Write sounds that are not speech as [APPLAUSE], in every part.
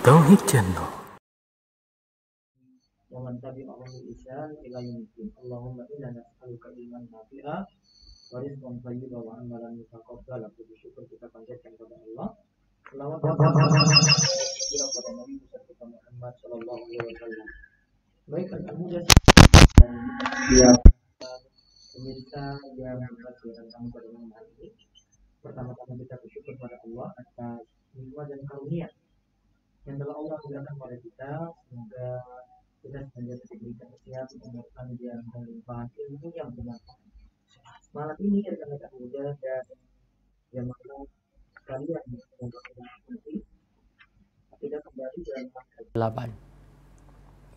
Tauhid Channel. Waman tabi'ahu ihsan ila Allahumma inna nas'aluka ilman nafi'a wa rizqan thayyiban wa amalan kita panjatkan kepada Allah. Selawat dan salam kepada Nabi kita Muhammad sallallahu alaihi Baik, alhamdulillah. Ya. Pemirsa yang berkasih tentang pada malam hari ini. Pertama-tama kita bersyukur kepada Allah atas nikmat dan karunia yang telah Allah anugerahkan kepada kita semoga kita senantiasa diberikan kesehatan pengertian yang melimpah ilmu yang bermanfaat malam ini rekan-rekan muda dan jamaah sekalian kita kembali dalam delapan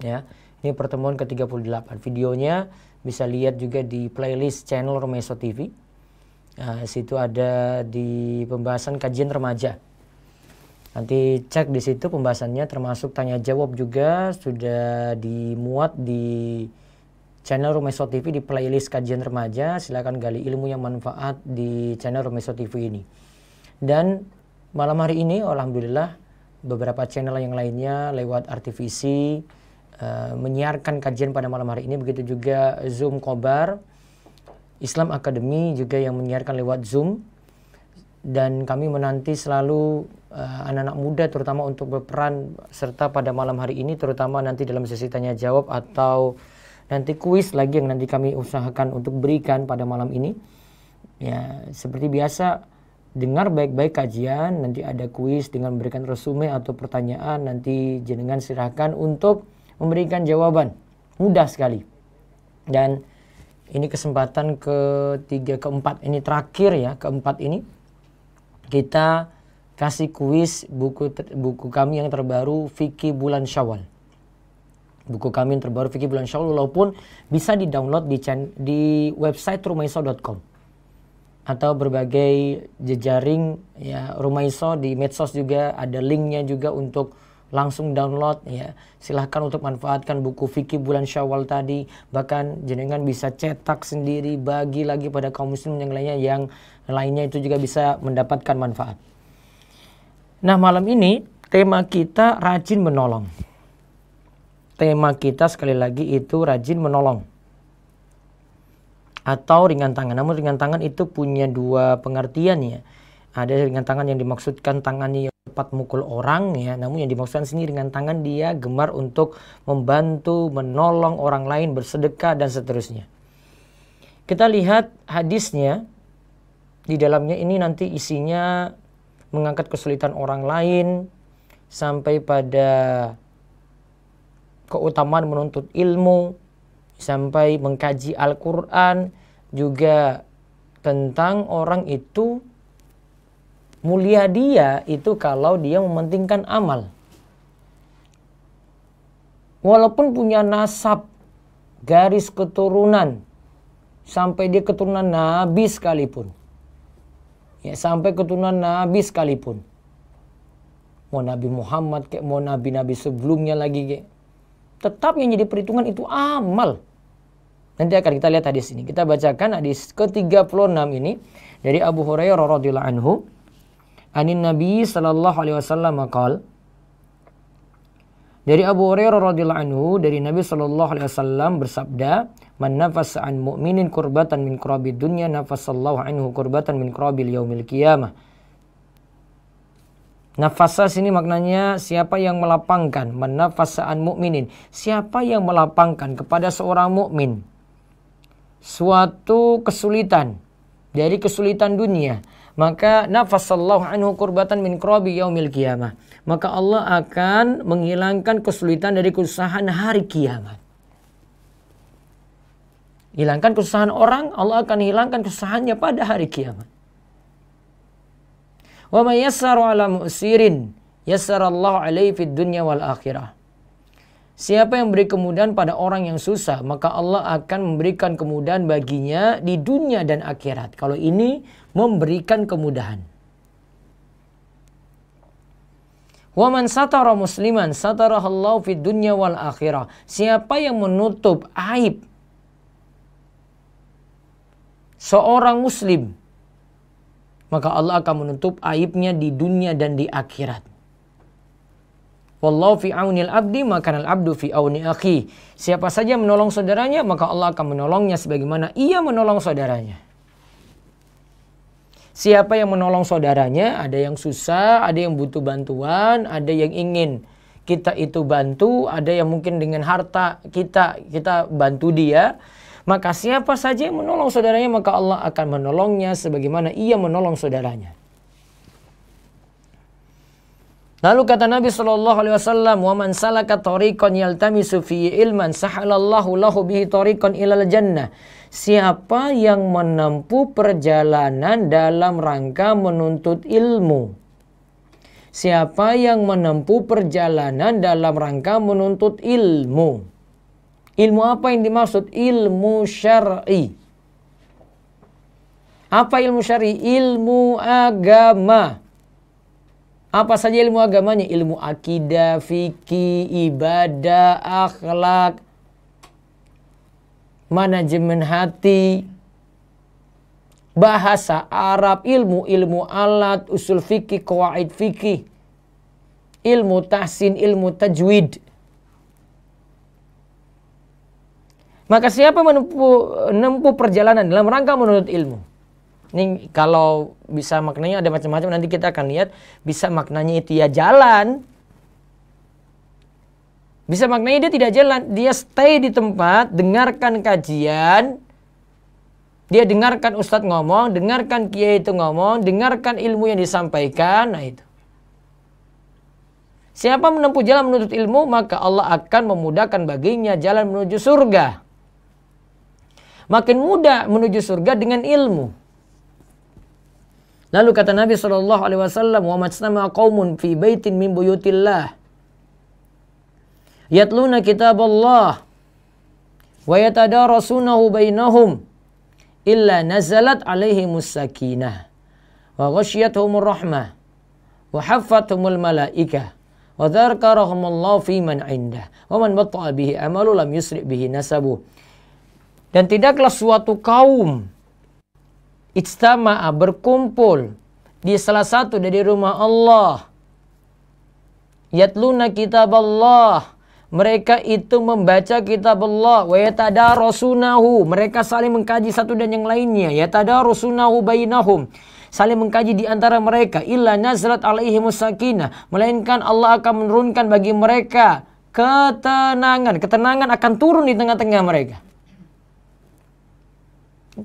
ya ini pertemuan ke-38 videonya bisa lihat juga di playlist channel Romeso TV Nah, situ ada di pembahasan kajian remaja Nanti cek di situ pembahasannya termasuk tanya jawab juga sudah dimuat di channel Rumeso TV di playlist kajian remaja. Silakan gali ilmu yang manfaat di channel Rumeso TV ini. Dan malam hari ini alhamdulillah beberapa channel yang lainnya lewat RTVC uh, eh, menyiarkan kajian pada malam hari ini begitu juga Zoom Kobar Islam akademi juga yang menyiarkan lewat Zoom dan kami menanti selalu Eh, anak-anak muda terutama untuk berperan serta pada malam hari ini terutama nanti dalam sesi tanya jawab atau nanti kuis lagi yang nanti kami usahakan untuk berikan pada malam ini. Ya, seperti biasa dengar baik-baik kajian, nanti ada kuis dengan memberikan resume atau pertanyaan, nanti jenengan silahkan untuk memberikan jawaban. Mudah sekali. Dan ini kesempatan ketiga keempat ini terakhir ya keempat ini kita kasih kuis buku buku kami yang terbaru Fikih Bulan Syawal. Buku kami yang terbaru Fikih Bulan Syawal walaupun bisa di-download di channel di website rumaiso.com atau berbagai jejaring ya Rumaiso di medsos juga ada linknya juga untuk langsung download ya. Silahkan untuk manfaatkan buku fikih bulan Syawal tadi. Bahkan jenengan bisa cetak sendiri, bagi lagi pada kaum muslim yang lainnya yang lainnya itu juga bisa mendapatkan manfaat. Nah, malam ini tema kita rajin menolong. Tema kita sekali lagi itu rajin menolong. Atau ringan tangan. Namun ringan tangan itu punya dua pengertian ya. Ada ringan tangan yang dimaksudkan tangannya yang cepat mukul orang ya. Namun yang dimaksudkan sini ringan tangan dia gemar untuk membantu, menolong orang lain, bersedekah dan seterusnya. Kita lihat hadisnya di dalamnya ini nanti isinya mengangkat kesulitan orang lain, sampai pada keutamaan menuntut ilmu, sampai mengkaji Al-Quran, juga tentang orang itu mulia dia itu kalau dia mementingkan amal. Walaupun punya nasab, garis keturunan, sampai dia keturunan Nabi sekalipun ya, sampai keturunan Nabi sekalipun. Mau Nabi Muhammad kayak mau Nabi-Nabi sebelumnya lagi kayak. Tetap yang jadi perhitungan itu amal. Nanti akan kita lihat hadis ini. Kita bacakan hadis ke-36 ini dari Abu Hurairah radhiyallahu anhu. Anin Nabi sallallahu alaihi wasallam dari Abu Hurairah radhiyallahu anhu dari Nabi sallallahu alaihi wasallam bersabda, "Man nafasa an mu'minin kurbatan min qurabi dunya nafasallahu anhu kurbatan min qurabil yaumil qiyamah." Nafasa sini maknanya siapa yang melapangkan, menafasaan mukminin. Siapa yang melapangkan kepada seorang mukmin suatu kesulitan dari kesulitan dunia, maka nafasallahu anhu kurbatan min kurabi yaumil qiyamah maka Allah akan menghilangkan kesulitan dari kesusahan hari kiamat. Hilangkan kesusahan orang, Allah akan hilangkan kesusahannya pada hari kiamat. Wa may yassaru ala mu'sirin yassarallahu alaihi fid dunya wal akhirah. Siapa yang beri kemudahan pada orang yang susah, maka Allah akan memberikan kemudahan baginya di dunia dan akhirat. Kalau ini memberikan kemudahan. Wa man satara musliman Allah fid dunya wal akhirah. Siapa yang menutup aib seorang muslim maka Allah akan menutup aibnya di dunia dan di akhirat. Wallahu fi aunil abdi maka al abdu fi auni akhi. Siapa saja menolong saudaranya maka Allah akan menolongnya sebagaimana ia menolong saudaranya. Siapa yang menolong saudaranya, ada yang susah, ada yang butuh bantuan, ada yang ingin kita itu bantu, ada yang mungkin dengan harta kita kita bantu dia. Maka siapa saja yang menolong saudaranya, maka Allah akan menolongnya sebagaimana ia menolong saudaranya. Lalu kata Nabi Shallallahu Alaihi Wasallam, "Waman salaka tariqan yaltamisu fi ilman sahalallahu lahu bihi ilal jannah." siapa yang menempuh perjalanan dalam rangka menuntut ilmu. Siapa yang menempuh perjalanan dalam rangka menuntut ilmu? Ilmu apa yang dimaksud? Ilmu syar'i. Apa ilmu syar'i? Ilmu agama. Apa saja ilmu agamanya? Ilmu akidah, fikih, ibadah, akhlak, manajemen hati, bahasa Arab, ilmu-ilmu alat, usul fikih, kawaid fikih, ilmu tahsin, ilmu tajwid. Maka siapa menempuh, menempuh perjalanan dalam rangka menuntut ilmu? Ini kalau bisa maknanya ada macam-macam nanti kita akan lihat bisa maknanya itu ya jalan bisa maknanya dia tidak jalan, dia stay di tempat, dengarkan kajian, dia dengarkan ustadz ngomong, dengarkan kiai itu ngomong, dengarkan ilmu yang disampaikan, nah itu. Siapa menempuh jalan menuntut ilmu, maka Allah akan memudahkan baginya jalan menuju surga. Makin mudah menuju surga dengan ilmu. Lalu kata Nabi saw. Alaihi Wasallam, "Wa fi baitin min buyutillah." yatluna kitab Allah wa yatadarasunahu bainahum illa nazalat alaihimus sakinah wa ghasyiyatuhumur rahmah wa haffathumul malaikah wa dzarkarahumullahu fi man indah wa man batta'a bihi amalu lam yusri bihi nasabu dan tidaklah suatu kaum ijtama'a berkumpul di salah satu dari rumah Allah yatluna kitab Allah mereka itu membaca kitab Allah wa yatadarusunahu mereka saling mengkaji satu dan yang lainnya yatadarusunahu bainahum saling mengkaji di antara mereka illa nazrat alaihi musakinah melainkan Allah akan menurunkan bagi mereka ketenangan ketenangan akan turun di tengah-tengah mereka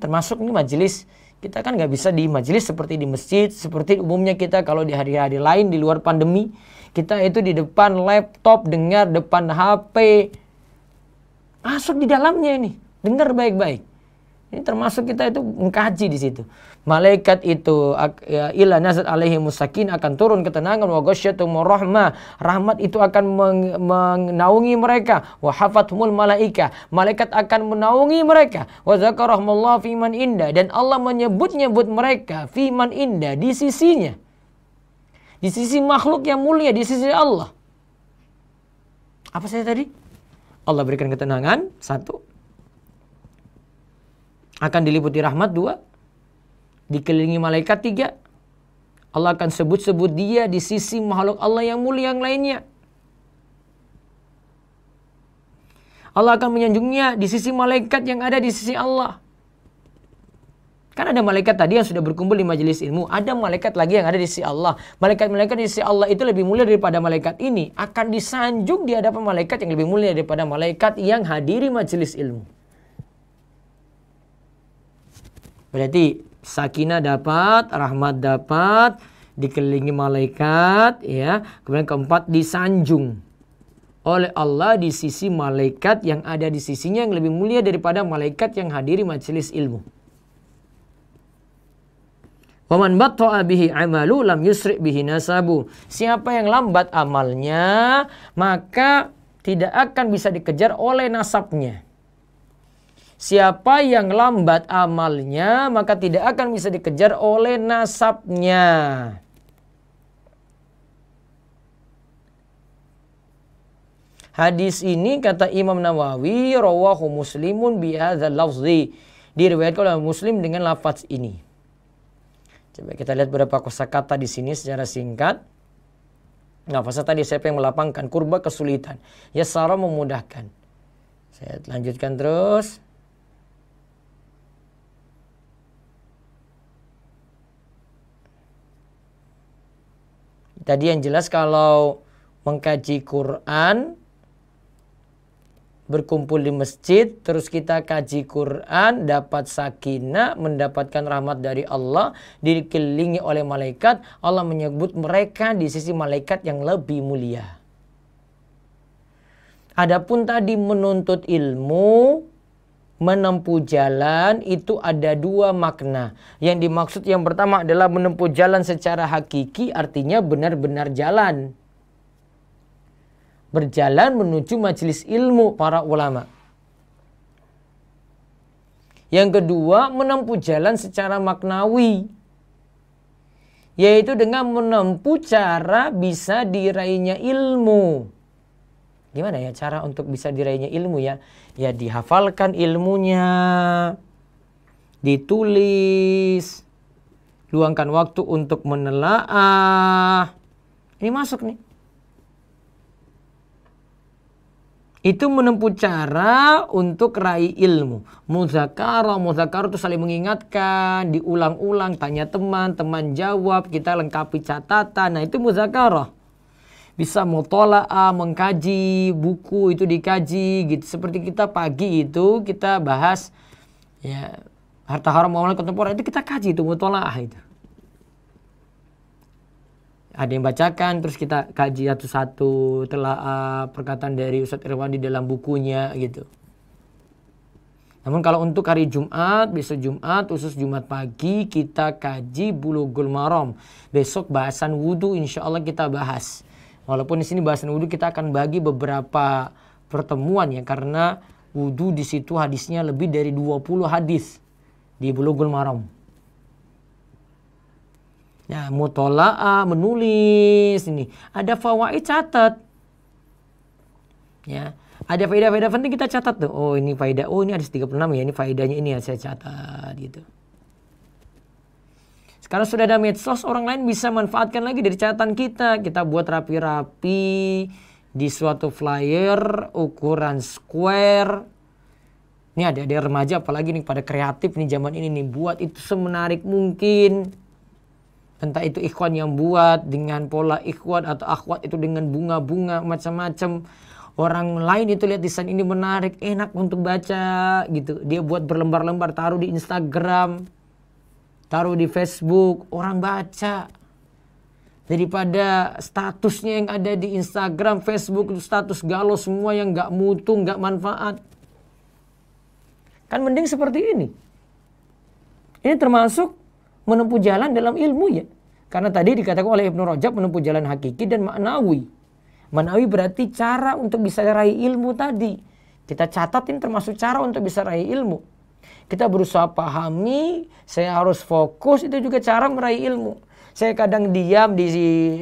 termasuk ini majelis kita kan nggak bisa di majelis seperti di masjid seperti umumnya kita kalau di hari-hari lain di luar pandemi kita itu di depan laptop, dengar depan HP. Masuk di dalamnya ini. Dengar baik-baik. Ini termasuk kita itu mengkaji di situ. Malaikat itu ya, ila nazat alaihi musakin akan turun ketenangan wa mu rahmah. Rahmat itu akan menaungi mereka wa hafathumul malaika. Malaikat akan menaungi mereka wa zakarahumullah fi man inda dan Allah menyebut-nyebut mereka fi indah di sisinya. Di sisi makhluk yang mulia, di sisi Allah. Apa saya tadi? Allah berikan ketenangan, satu. Akan diliputi rahmat, dua. Dikelilingi malaikat, tiga. Allah akan sebut-sebut dia di sisi makhluk Allah yang mulia yang lainnya. Allah akan menyanjungnya di sisi malaikat yang ada di sisi Allah. Kan ada malaikat tadi yang sudah berkumpul di majelis ilmu. Ada malaikat lagi yang ada di sisi Allah. Malaikat-malaikat di sisi Allah itu lebih mulia daripada malaikat ini. Akan disanjung di hadapan malaikat yang lebih mulia daripada malaikat yang hadiri majelis ilmu. Berarti sakinah dapat, rahmat dapat, dikelilingi malaikat ya. Kemudian keempat disanjung oleh Allah di sisi malaikat yang ada di sisinya yang lebih mulia daripada malaikat yang hadiri majelis ilmu. Waman batta'a bihi amalu lam yusri bihi nasabu. Siapa yang lambat amalnya, maka tidak akan bisa dikejar oleh nasabnya. Siapa yang lambat amalnya, maka tidak akan bisa dikejar oleh nasabnya. Hadis ini kata Imam Nawawi rawahu Muslimun bi lafzi. Diriwayatkan oleh Muslim dengan lafaz ini. Coba kita lihat beberapa kosakata di sini secara singkat. Nah, fasa tadi siapa yang melapangkan? Kurba kesulitan. ya Yasara memudahkan. Saya lanjutkan terus. Tadi yang jelas kalau mengkaji Quran berkumpul di masjid, terus kita kaji Quran, dapat sakinah, mendapatkan rahmat dari Allah, dikelilingi oleh malaikat, Allah menyebut mereka di sisi malaikat yang lebih mulia. Adapun tadi menuntut ilmu, menempuh jalan itu ada dua makna. Yang dimaksud yang pertama adalah menempuh jalan secara hakiki artinya benar-benar jalan berjalan menuju majelis ilmu para ulama. Yang kedua, menempuh jalan secara maknawi, yaitu dengan menempuh cara bisa diraihnya ilmu. Gimana ya cara untuk bisa diraihnya ilmu ya? Ya dihafalkan ilmunya, ditulis, luangkan waktu untuk menelaah. Ini masuk nih itu menempuh cara untuk raih ilmu. Muzakara, muzakara itu saling mengingatkan, diulang-ulang, tanya teman, teman jawab, kita lengkapi catatan. Nah itu muzakara. Bisa mutola'ah, mengkaji, buku itu dikaji, gitu. Seperti kita pagi itu kita bahas ya harta haram muamalah kontemporer itu kita kaji itu mutola'ah itu ada yang bacakan terus kita kaji satu-satu telah uh, perkataan dari Ustadz Irwandi dalam bukunya gitu. Namun kalau untuk hari Jumat, besok Jumat, khusus Jumat pagi kita kaji Bulughul Maram. Besok bahasan wudhu insya Allah kita bahas. Walaupun di sini bahasan wudhu kita akan bagi beberapa pertemuan ya karena wudhu di situ hadisnya lebih dari 20 hadis di Bulughul Maram. Ya, mutolaa ah, menulis ini. Ada fawaid catat. Ya, ada faedah-faedah penting kita catat tuh. Oh, ini faedah. Oh, ini ada 36 ya. Ini faedahnya ini ya saya catat gitu. Sekarang sudah ada medsos, orang lain bisa manfaatkan lagi dari catatan kita. Kita buat rapi-rapi di suatu flyer ukuran square. Ini ada ada remaja apalagi nih pada kreatif nih zaman ini nih buat itu semenarik mungkin entah itu ikhwan yang buat dengan pola ikhwan atau akhwat itu dengan bunga-bunga macam-macam orang lain itu lihat desain ini menarik enak untuk baca gitu dia buat berlembar-lembar taruh di Instagram taruh di Facebook orang baca daripada statusnya yang ada di Instagram, Facebook, itu status galau semua yang nggak mutu, nggak manfaat. Kan mending seperti ini. Ini termasuk menempuh jalan dalam ilmu ya Karena tadi dikatakan oleh Ibnu Rajab menempuh jalan hakiki dan maknawi. Maknawi berarti cara untuk bisa raih ilmu tadi. Kita catatin termasuk cara untuk bisa raih ilmu. Kita berusaha pahami, saya harus fokus, itu juga cara meraih ilmu. Saya kadang diam di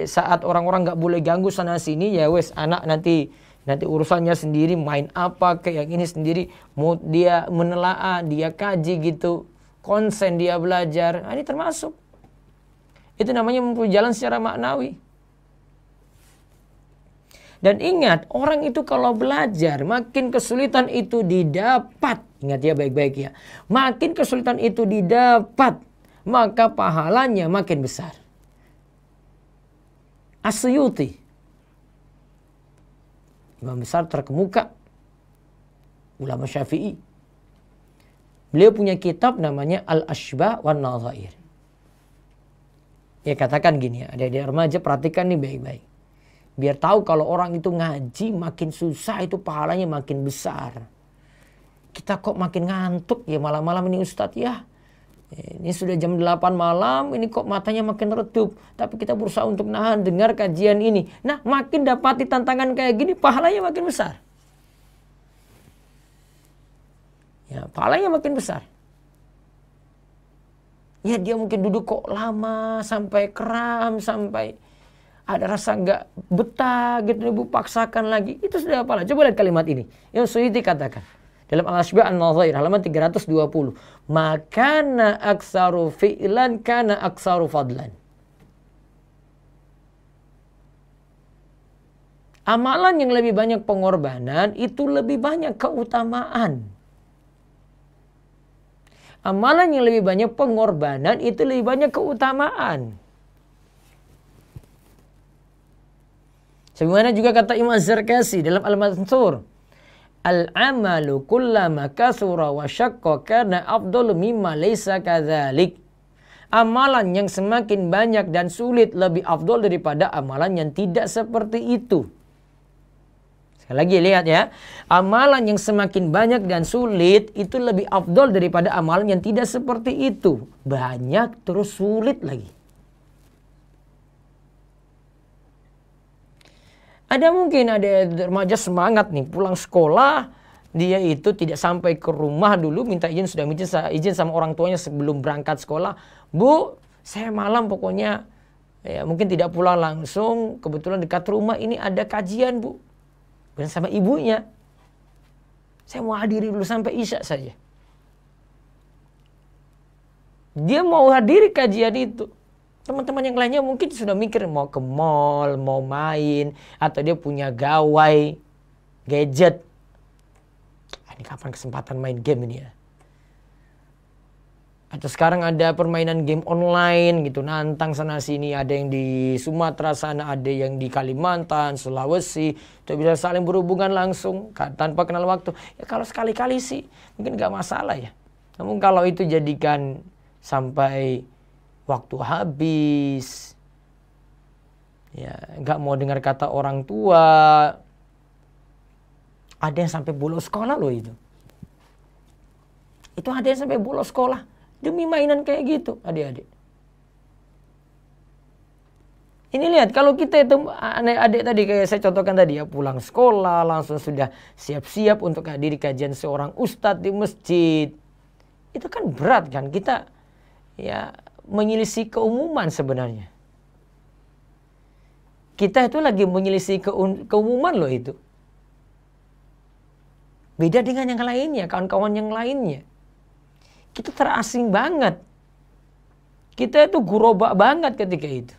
saat orang-orang nggak boleh ganggu sana sini, ya wes anak nanti nanti urusannya sendiri main apa kayak ini sendiri mau dia menelaah dia kaji gitu konsen dia belajar. Nah, ini termasuk. Itu namanya mempunyai jalan secara maknawi. Dan ingat, orang itu kalau belajar, makin kesulitan itu didapat. Ingat ya baik-baik ya. Makin kesulitan itu didapat, maka pahalanya makin besar. Asyuti. Imam besar terkemuka. Ulama syafi'i. Beliau punya kitab namanya Al-Ashbah wa Nazair. Ya katakan gini ya, ada di remaja perhatikan nih baik-baik. Biar tahu kalau orang itu ngaji makin susah itu pahalanya makin besar. Kita kok makin ngantuk ya malam-malam ini Ustadz ya. Ini sudah jam 8 malam, ini kok matanya makin redup. Tapi kita berusaha untuk nahan dengar kajian ini. Nah makin dapati tantangan kayak gini pahalanya makin besar. ya pahalanya makin besar ya dia mungkin duduk kok lama sampai kram sampai ada rasa nggak betah gitu ibu paksakan lagi itu sudah apalah coba lihat kalimat ini yang Suyuti katakan dalam Al-Ashba' An-Nadhair halaman 320. na aksaru fi'lan kana aksaru fadlan. Amalan yang lebih banyak pengorbanan itu lebih banyak keutamaan amalan yang lebih banyak pengorbanan itu lebih banyak keutamaan. Sebagaimana juga kata Imam Az-Zarkasi dalam Al-Mansur. Al-amalu kullama kasura wa syakka kana abdul mimma laysa kadzalik. Amalan yang semakin banyak dan sulit lebih afdol daripada amalan yang tidak seperti itu. Sekali lagi lihat ya, amalan yang semakin banyak dan sulit itu lebih afdol daripada amalan yang tidak seperti itu. Banyak terus sulit lagi. Ada mungkin ada remaja semangat nih pulang sekolah dia itu tidak sampai ke rumah dulu minta izin sudah minta izin sama orang tuanya sebelum berangkat sekolah. Bu, saya malam pokoknya ya mungkin tidak pulang langsung kebetulan dekat rumah ini ada kajian bu Kemudian sama ibunya. Saya mau hadiri dulu sampai Isya saja. Dia mau hadiri kajian itu. Teman-teman yang lainnya mungkin sudah mikir mau ke mall, mau main, atau dia punya gawai, gadget. Ah, ini kapan kesempatan main game ini ya? atau sekarang ada permainan game online gitu nantang sana sini ada yang di Sumatera sana ada yang di Kalimantan Sulawesi itu bisa saling berhubungan langsung tanpa kenal waktu ya kalau sekali-kali sih mungkin nggak masalah ya namun kalau itu jadikan sampai waktu habis ya nggak mau dengar kata orang tua ada yang sampai bolos sekolah loh itu itu ada yang sampai bolos sekolah Demi mainan kayak gitu, adik-adik. Ini lihat kalau kita itu adik-adik tadi kayak saya contohkan tadi ya pulang sekolah langsung sudah siap-siap untuk hadiri kajian seorang ustadz di masjid. Itu kan berat kan kita ya menyelisih keumuman sebenarnya. Kita itu lagi menyelisih keumuman loh itu. Beda dengan yang lainnya, kawan-kawan yang lainnya kita terasing banget. Kita itu gurobak banget ketika itu.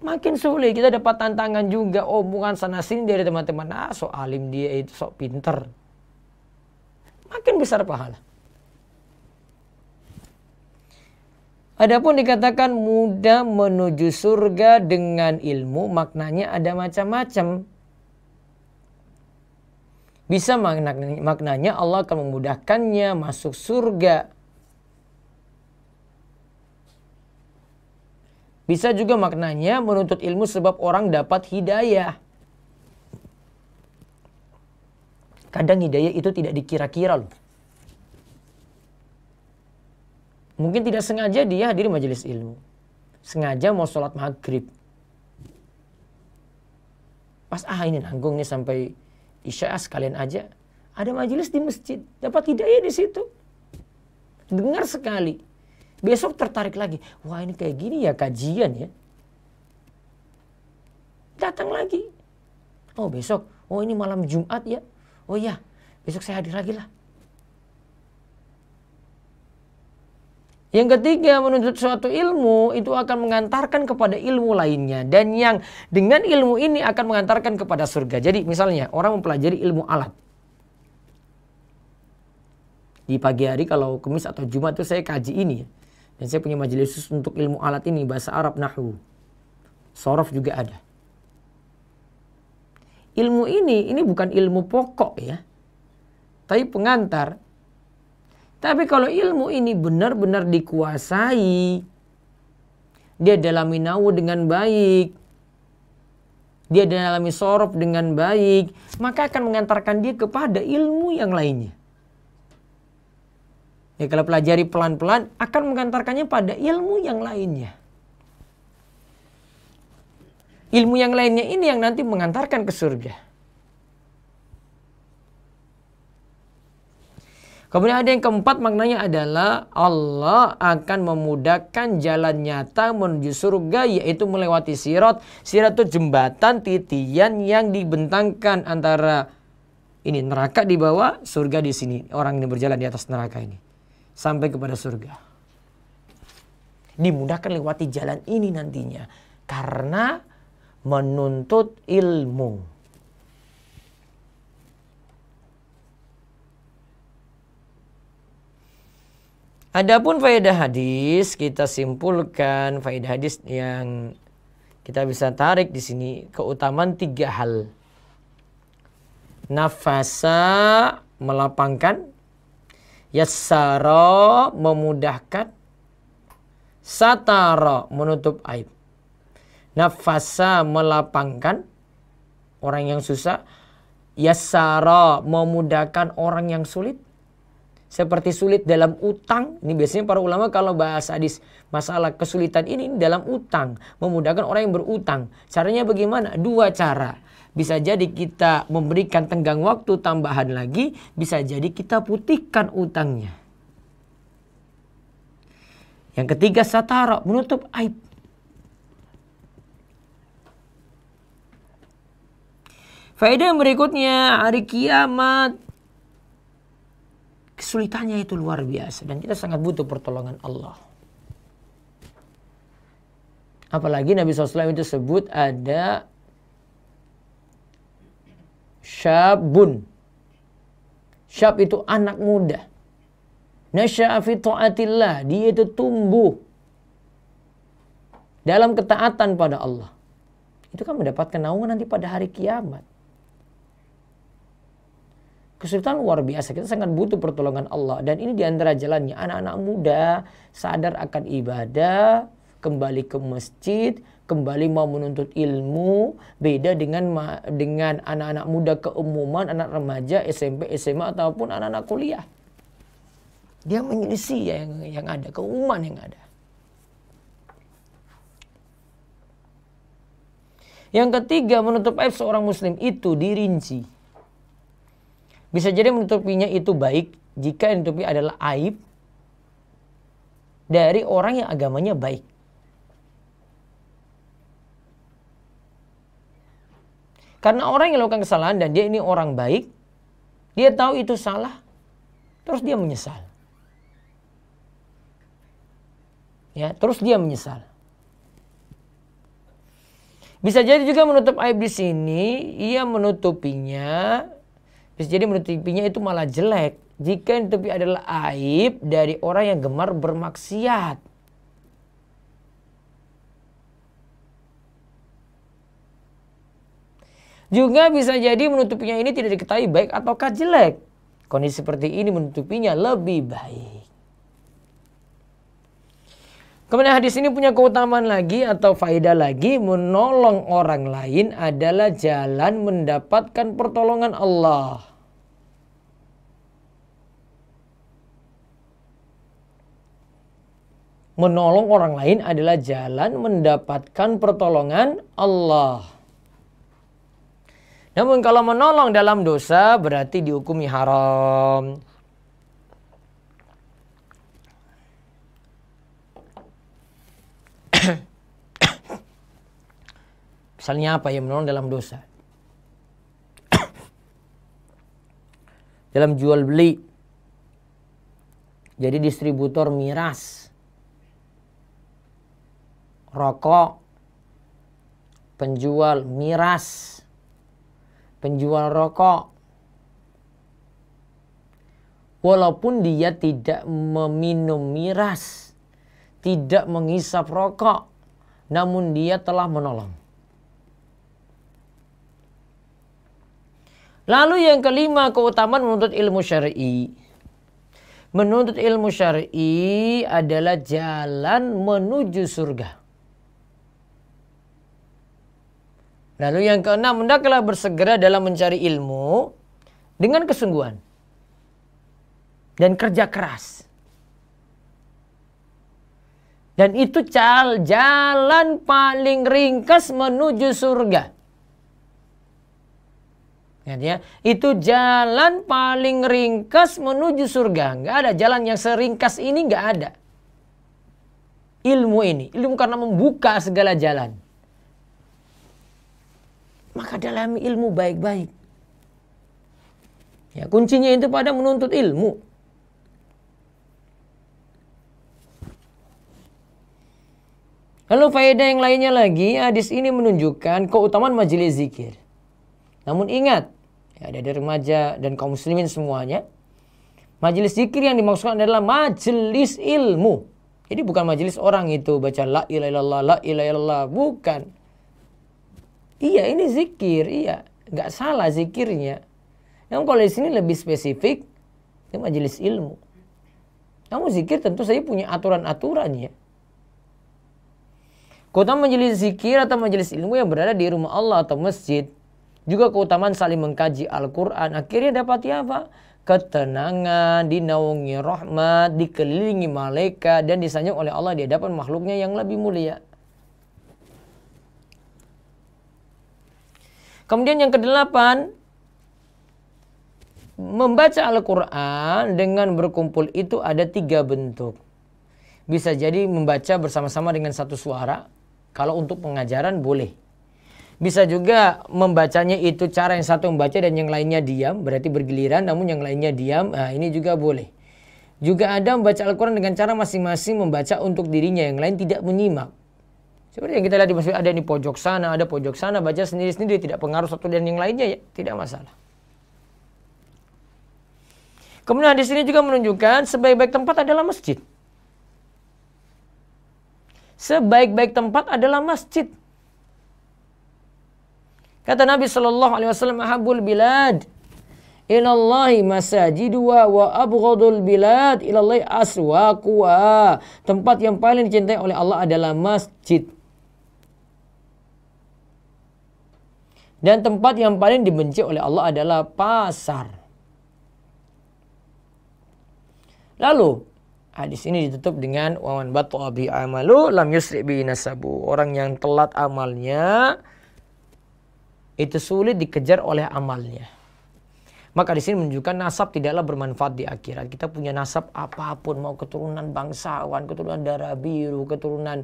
Makin sulit kita dapat tantangan juga oh bukan sana sini dari teman-teman. Ah, sok alim dia itu sok pinter. Makin besar pahala. Adapun dikatakan mudah menuju surga dengan ilmu, maknanya ada macam-macam. Bisa maknanya, Allah akan memudahkannya masuk surga. Bisa juga maknanya menuntut ilmu sebab orang dapat hidayah. Kadang hidayah itu tidak dikira-kira loh. Mungkin tidak sengaja dia hadir majelis ilmu. Sengaja mau sholat maghrib. Pas ah ini nanggung nih sampai Isya ah, sekalian aja. Ada majelis di masjid, dapat hidayah di situ. Dengar sekali. Besok tertarik lagi. Wah ini kayak gini ya kajian ya. Datang lagi. Oh besok, oh ini malam Jumat ya. Oh ya, besok saya hadir lagi lah. Yang ketiga, menuntut suatu ilmu itu akan mengantarkan kepada ilmu lainnya dan yang dengan ilmu ini akan mengantarkan kepada surga. Jadi misalnya orang mempelajari ilmu alat. Di pagi hari kalau kemis atau Jumat itu saya kaji ini ya. dan saya punya majelis khusus untuk ilmu alat ini bahasa Arab Nahu, Sorof juga ada. Ilmu ini ini bukan ilmu pokok ya. Tapi pengantar tapi kalau ilmu ini benar-benar dikuasai, dia dalami nawu dengan baik, dia dalami sorof dengan baik, maka akan mengantarkan dia kepada ilmu yang lainnya. Ya, kalau pelajari pelan-pelan akan mengantarkannya pada ilmu yang lainnya. Ilmu yang lainnya ini yang nanti mengantarkan ke surga. Kemudian ada yang keempat maknanya adalah Allah akan memudahkan jalan nyata menuju surga yaitu melewati sirat. Sirat itu jembatan titian yang dibentangkan antara ini neraka di bawah, surga di sini. Orang ini berjalan di atas neraka ini sampai kepada surga. Dimudahkan lewati jalan ini nantinya karena menuntut ilmu Adapun faedah hadis, kita simpulkan faedah hadis yang kita bisa tarik di sini keutamaan tiga hal. Nafasa melapangkan, yassara memudahkan, satara menutup aib. Nafasa melapangkan orang yang susah, yassara memudahkan orang yang sulit, seperti sulit dalam utang. Ini biasanya para ulama kalau bahas hadis masalah kesulitan ini, ini dalam utang, memudahkan orang yang berutang. Caranya bagaimana? Dua cara. Bisa jadi kita memberikan tenggang waktu tambahan lagi, bisa jadi kita putihkan utangnya. Yang ketiga satara, menutup aib. Faedah yang berikutnya hari kiamat kesulitannya itu luar biasa dan kita sangat butuh pertolongan Allah. Apalagi Nabi SAW itu sebut ada syabun. Syab itu anak muda. Nasya'afi ta'atillah. Dia itu tumbuh dalam ketaatan pada Allah. Itu kan mendapatkan naungan nanti pada hari kiamat kesulitan luar biasa. Kita sangat butuh pertolongan Allah. Dan ini diantara jalannya. Anak-anak muda sadar akan ibadah, kembali ke masjid, kembali mau menuntut ilmu. Beda dengan dengan anak-anak muda keumuman, anak remaja, SMP, SMA, ataupun anak-anak kuliah. Dia mengisi ya yang, yang ada, keumuman yang ada. Yang ketiga, menutup aib seorang muslim itu dirinci. Bisa jadi menutupinya itu baik jika yang ditutupi adalah aib dari orang yang agamanya baik. Karena orang yang melakukan kesalahan dan dia ini orang baik, dia tahu itu salah, terus dia menyesal. Ya, terus dia menyesal. Bisa jadi juga menutup aib di sini, ia menutupinya bisa jadi menutupinya itu malah jelek. Jika yang ditutupi adalah aib dari orang yang gemar bermaksiat. Juga bisa jadi menutupinya ini tidak diketahui baik ataukah jelek. Kondisi seperti ini menutupinya lebih baik. Kemudian hadis ini punya keutamaan lagi atau faedah lagi menolong orang lain adalah jalan mendapatkan pertolongan Allah. Menolong orang lain adalah jalan mendapatkan pertolongan Allah. Namun kalau menolong dalam dosa berarti dihukumi haram. Misalnya apa yang menolong dalam dosa? [COUGHS] dalam jual beli. Jadi distributor miras. Rokok. Penjual miras. Penjual rokok. Walaupun dia tidak meminum miras. Tidak menghisap rokok. Namun dia telah menolong. Lalu yang kelima keutamaan menuntut ilmu syar'i. Menuntut ilmu syar'i adalah jalan menuju surga. Lalu yang keenam, hendaklah bersegera dalam mencari ilmu dengan kesungguhan dan kerja keras. Dan itu jalan paling ringkas menuju surga. Ya ya, itu jalan paling ringkas menuju surga. Nggak ada jalan yang seringkas ini nggak ada. Ilmu ini, ilmu karena membuka segala jalan. Maka dalami ilmu baik-baik. Ya, kuncinya itu pada menuntut ilmu. Lalu faedah yang lainnya lagi, hadis ini menunjukkan keutamaan majelis zikir. Namun ingat, ya, dari remaja dan kaum muslimin semuanya. Majelis zikir yang dimaksudkan adalah majelis ilmu. Jadi bukan majelis orang itu baca la ilaha illallah, la ilaha illallah, bukan. Iya, ini zikir, iya. Nggak salah zikirnya. yang kalau di sini lebih spesifik, itu majelis ilmu. kamu zikir tentu saya punya aturan-aturannya. Kota majelis zikir atau majelis ilmu yang berada di rumah Allah atau masjid juga keutamaan saling mengkaji Al-Quran. Akhirnya dapati apa? Ketenangan, dinaungi rahmat, dikelilingi malaikat, dan disanjung oleh Allah di hadapan makhluknya yang lebih mulia. Kemudian yang kedelapan, membaca Al-Quran dengan berkumpul itu ada tiga bentuk. Bisa jadi membaca bersama-sama dengan satu suara. Kalau untuk pengajaran boleh. Bisa juga membacanya itu cara yang satu membaca dan yang lainnya diam, berarti bergiliran namun yang lainnya diam. Nah, ini juga boleh. Juga ada membaca Al-Quran dengan cara masing-masing membaca untuk dirinya, yang lain tidak menyimak. Seperti yang kita lihat di masjid ada di pojok sana, ada pojok sana, baca sendiri-sendiri tidak pengaruh satu dan yang lainnya ya, tidak masalah. Kemudian di sini juga menunjukkan sebaik-baik tempat adalah masjid. Sebaik-baik tempat adalah masjid. Kata Nabi Shallallahu Alaihi Wasallam, "Ahabul bilad ilallahi masajidwa wa abghadul bilad ilallahi aswaqwa." Tempat yang paling dicintai oleh Allah adalah masjid. Dan tempat yang paling dibenci oleh Allah adalah pasar. Lalu Hadis ini ditutup dengan waman batu abi amalu lam yusri bi nasabu. Orang yang telat amalnya itu sulit dikejar oleh amalnya. Maka di sini menunjukkan nasab tidaklah bermanfaat di akhirat. Kita punya nasab apapun, mau keturunan bangsawan, keturunan darah biru, keturunan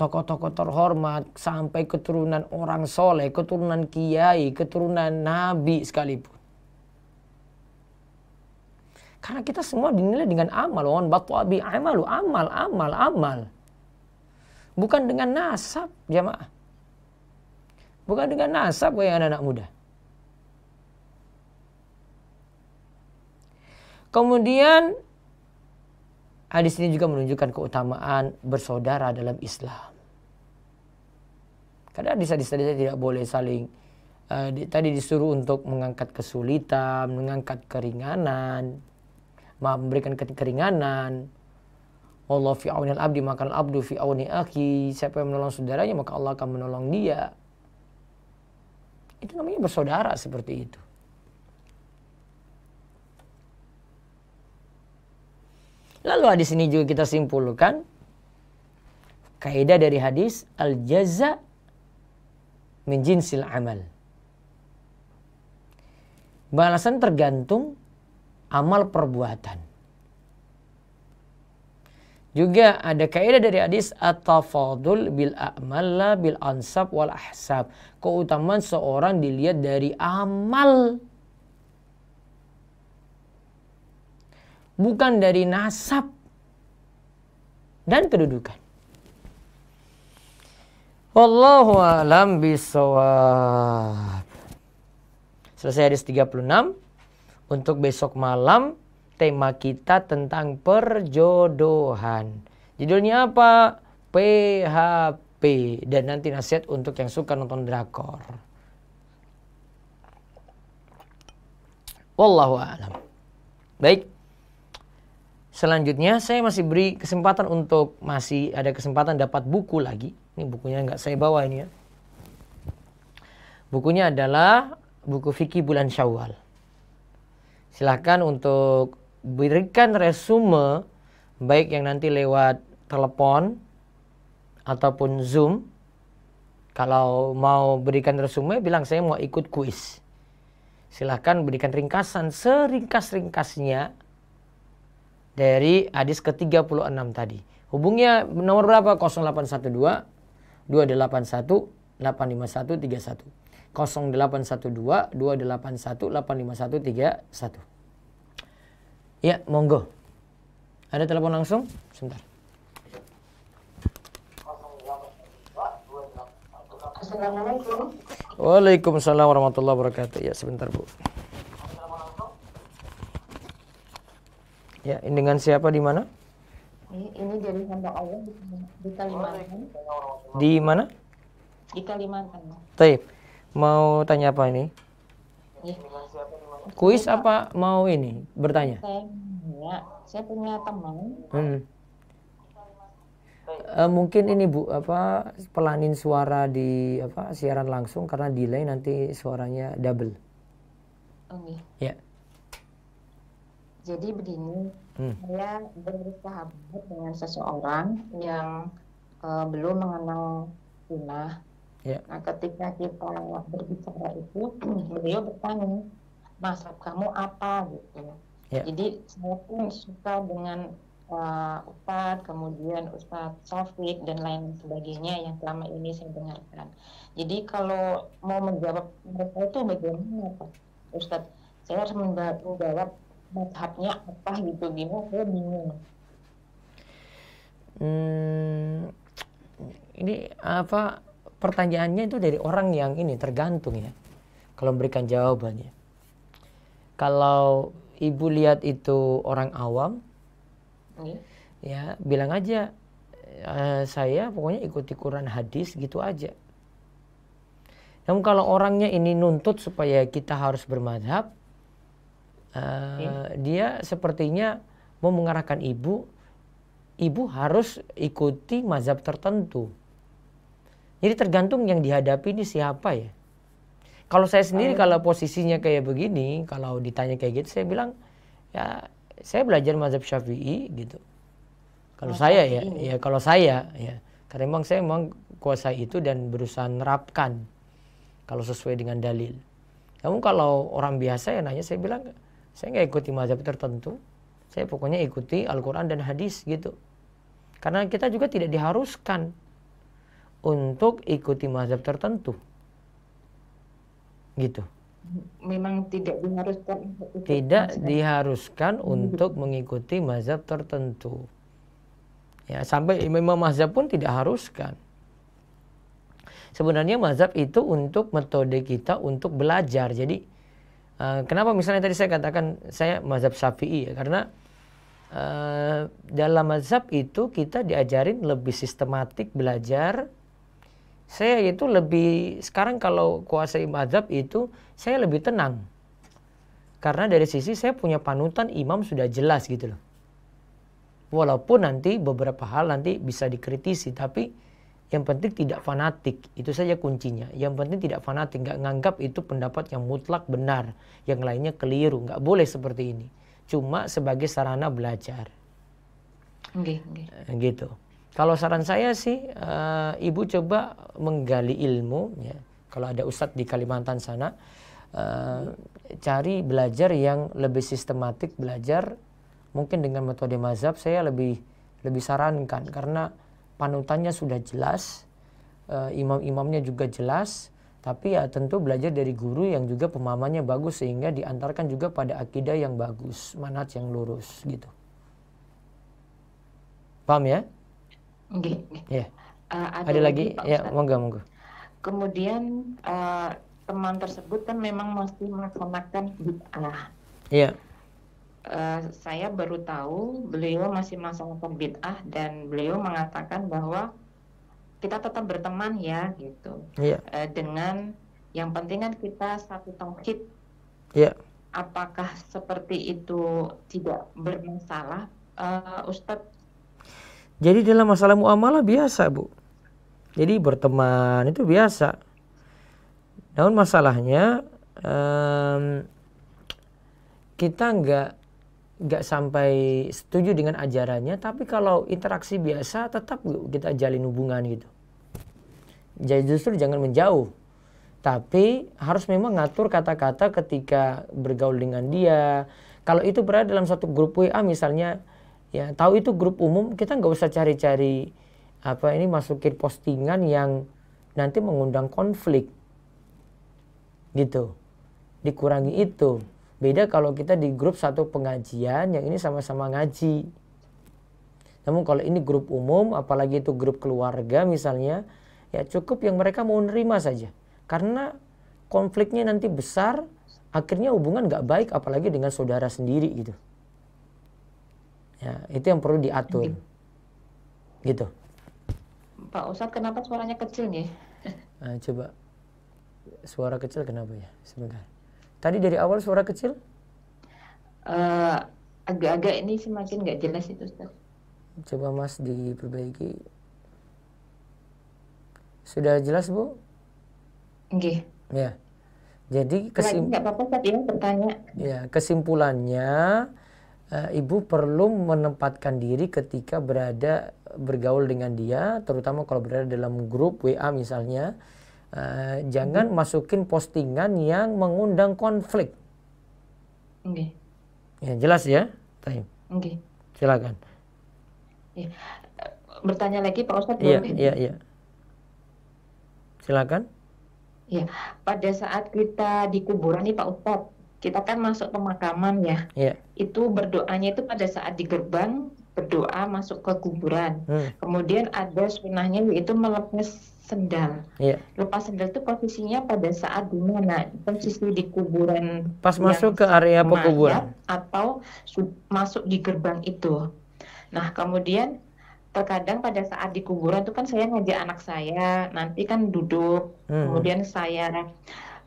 tokoh-tokoh terhormat, sampai keturunan orang soleh, keturunan kiai, keturunan nabi sekalipun. Karena kita semua dinilai dengan amal. Wan batwa amal, amal, amal, amal. Bukan dengan nasab jamaah. Bukan dengan nasab wahai anak-anak muda. Kemudian hadis ini juga menunjukkan keutamaan bersaudara dalam Islam. Karena hadis-hadis tadi tidak boleh saling uh, tadi disuruh untuk mengangkat kesulitan, mengangkat keringanan, memberikan keringanan. Allah fi al abdi makan abdu fi auni akhi. Siapa yang menolong saudaranya maka Allah akan menolong dia. Itu namanya bersaudara seperti itu. Lalu hadis ini juga kita simpulkan kaidah dari hadis al jaza min jinsil amal. Balasan tergantung amal perbuatan. Juga ada kaidah dari hadis at-tafadul bil a'mal bil ansab wal ahsab. Keutamaan seorang dilihat dari amal bukan dari nasab dan kedudukan. Wallahu alam bisawab. Selesai hadis 36 untuk besok malam tema kita tentang perjodohan. Judulnya apa? PHP dan nanti nasihat untuk yang suka nonton drakor. Wallahu a'lam. Baik. Selanjutnya saya masih beri kesempatan untuk masih ada kesempatan dapat buku lagi. Ini bukunya nggak saya bawa ini ya. Bukunya adalah buku fikih bulan Syawal. Silahkan untuk berikan resume baik yang nanti lewat telepon ataupun Zoom. Kalau mau berikan resume bilang saya mau ikut kuis. Silahkan berikan ringkasan seringkas-ringkasnya dari hadis ke-36 tadi. Hubungnya nomor berapa? 0812 281 31. 0812 281 31. Ya, monggo. Ada telepon langsung? Sebentar. Assalamualaikum. Waalaikumsalam warahmatullahi wabarakatuh. Ya, sebentar, Bu. Ya, ini dengan siapa di mana? Ini dari hamba Allah di Kalimantan. Di mana? Di Kalimantan. Baik. Mau tanya apa ini? Ya kuis saya, apa mau ini bertanya? Saya, ya, saya punya teman. Hmm. Uh, mungkin ini Bu apa pelanin suara di apa siaran langsung karena delay nanti suaranya double. Oke. Ya. Jadi begini, hmm. saya bersahabat dengan seseorang yang uh, belum mengenal sunnah. Ya. Nah, ketika kita berbicara itu, [CLEARS THROAT] beliau bertanya, Mas, kamu apa gitu. Yeah. Jadi saya pun suka dengan uh, Ustadz, kemudian Ustadz Sofik dan lain sebagainya yang selama ini saya dengarkan. Jadi kalau mau menjawab mereka itu bagaimana Pak Ustadz? Saya harus menjawab mazhabnya apa gitu, gimana saya bingung. Hmm, ini apa pertanyaannya itu dari orang yang ini tergantung ya kalau memberikan jawabannya kalau ibu lihat itu orang awam, yeah. ya bilang aja uh, saya pokoknya ikuti Quran hadis gitu aja. Namun kalau orangnya ini nuntut supaya kita harus bermadhab, uh, eh, yeah. dia sepertinya mau mengarahkan ibu, ibu harus ikuti mazhab tertentu. Jadi tergantung yang dihadapi ini siapa ya. Kalau saya sendiri ah. kalau posisinya kayak begini, kalau ditanya kayak gitu saya bilang ya saya belajar mazhab Syafi'i gitu. Kalau saya ya, ya kalau saya ya. Karena memang saya memang kuasa itu dan berusaha nerapkan kalau sesuai dengan dalil. Namun kalau orang biasa ya nanya saya bilang saya nggak ikuti mazhab tertentu. Saya pokoknya ikuti Al-Quran dan hadis gitu. Karena kita juga tidak diharuskan untuk ikuti mazhab tertentu gitu memang tidak diharuskan tidak mazhab. diharuskan hmm. untuk mengikuti mazhab tertentu ya sampai imam mazhab pun tidak haruskan sebenarnya mazhab itu untuk metode kita untuk belajar jadi uh, kenapa misalnya tadi saya katakan saya mazhab syafi'i ya karena uh, dalam mazhab itu kita diajarin lebih sistematik belajar saya itu lebih sekarang kalau kuasai mazhab itu saya lebih tenang karena dari sisi saya punya panutan imam sudah jelas gitu loh walaupun nanti beberapa hal nanti bisa dikritisi tapi yang penting tidak fanatik itu saja kuncinya yang penting tidak fanatik nggak nganggap itu pendapat yang mutlak benar yang lainnya keliru nggak boleh seperti ini cuma sebagai sarana belajar okay, okay. gitu kalau saran saya sih, uh, ibu coba menggali ilmu. Ya. Kalau ada ustadz di Kalimantan sana, uh, cari belajar yang lebih sistematik belajar. Mungkin dengan metode mazhab saya lebih lebih sarankan karena panutannya sudah jelas, uh, imam-imamnya juga jelas. Tapi ya tentu belajar dari guru yang juga pemahamannya bagus sehingga diantarkan juga pada akidah yang bagus, manat yang lurus gitu. Paham ya? Okay. Iya. Yeah. Uh, ada, ada lagi, lagi ya monggo monggo. Kemudian uh, teman tersebut kan memang masih melaksanakan bid'ah. Iya. Uh, saya baru tahu beliau masih melaksanakan bid'ah dan beliau mengatakan bahwa kita tetap berteman ya gitu. Iya. Uh, dengan yang penting kan kita satu tongkit. Iya. Apakah seperti itu tidak bermasalah, uh, Ustadz? Jadi dalam masalah muamalah biasa, Bu. Jadi berteman itu biasa. Namun masalahnya um, kita nggak nggak sampai setuju dengan ajarannya, tapi kalau interaksi biasa tetap kita jalin hubungan gitu. Jadi justru jangan menjauh, tapi harus memang ngatur kata-kata ketika bergaul dengan dia. Kalau itu berada dalam satu grup WA misalnya ya tahu itu grup umum kita nggak usah cari-cari apa ini masukin postingan yang nanti mengundang konflik gitu dikurangi itu beda kalau kita di grup satu pengajian yang ini sama-sama ngaji namun kalau ini grup umum apalagi itu grup keluarga misalnya ya cukup yang mereka mau nerima saja karena konfliknya nanti besar akhirnya hubungan nggak baik apalagi dengan saudara sendiri gitu Ya, itu yang perlu diatur. Gitu. Pak Ustadz, kenapa suaranya kecil nih? Nah, [LAUGHS] coba suara kecil kenapa ya? Sebentar. Tadi dari awal suara kecil? agak eh, agak-agak ini semakin nggak jelas itu Ustaz. Coba Mas diperbaiki. Sudah jelas Bu? Oke. Okay. Ya. Jadi kesimpulannya... nggak apa-apa ya bertanya. Ya, kesimpulannya Eh, ibu perlu menempatkan diri ketika berada bergaul dengan dia, terutama kalau berada dalam grup WA misalnya, uh, hmm. jangan masukin postingan yang mengundang konflik. Okay. Ya jelas ya, Taim. Okay. Silakan. Ya. Bertanya lagi Pak Ustadz. Iya, iya, iya. Silakan. Ya, pada saat kita di kuburan nih Pak Ustadz, kita kan masuk pemakaman ya. Yeah. Itu berdoanya itu pada saat di gerbang berdoa masuk ke kuburan. Hmm. Kemudian ada sunnahnya itu melepas sendal. Yeah. Lepas sendal itu posisinya pada saat di mana? Posisi di kuburan. Pas masuk ke area pemakaman atau masuk di gerbang itu. Nah, kemudian terkadang pada saat di kuburan itu kan saya ngajak anak saya, nanti kan duduk, hmm. kemudian saya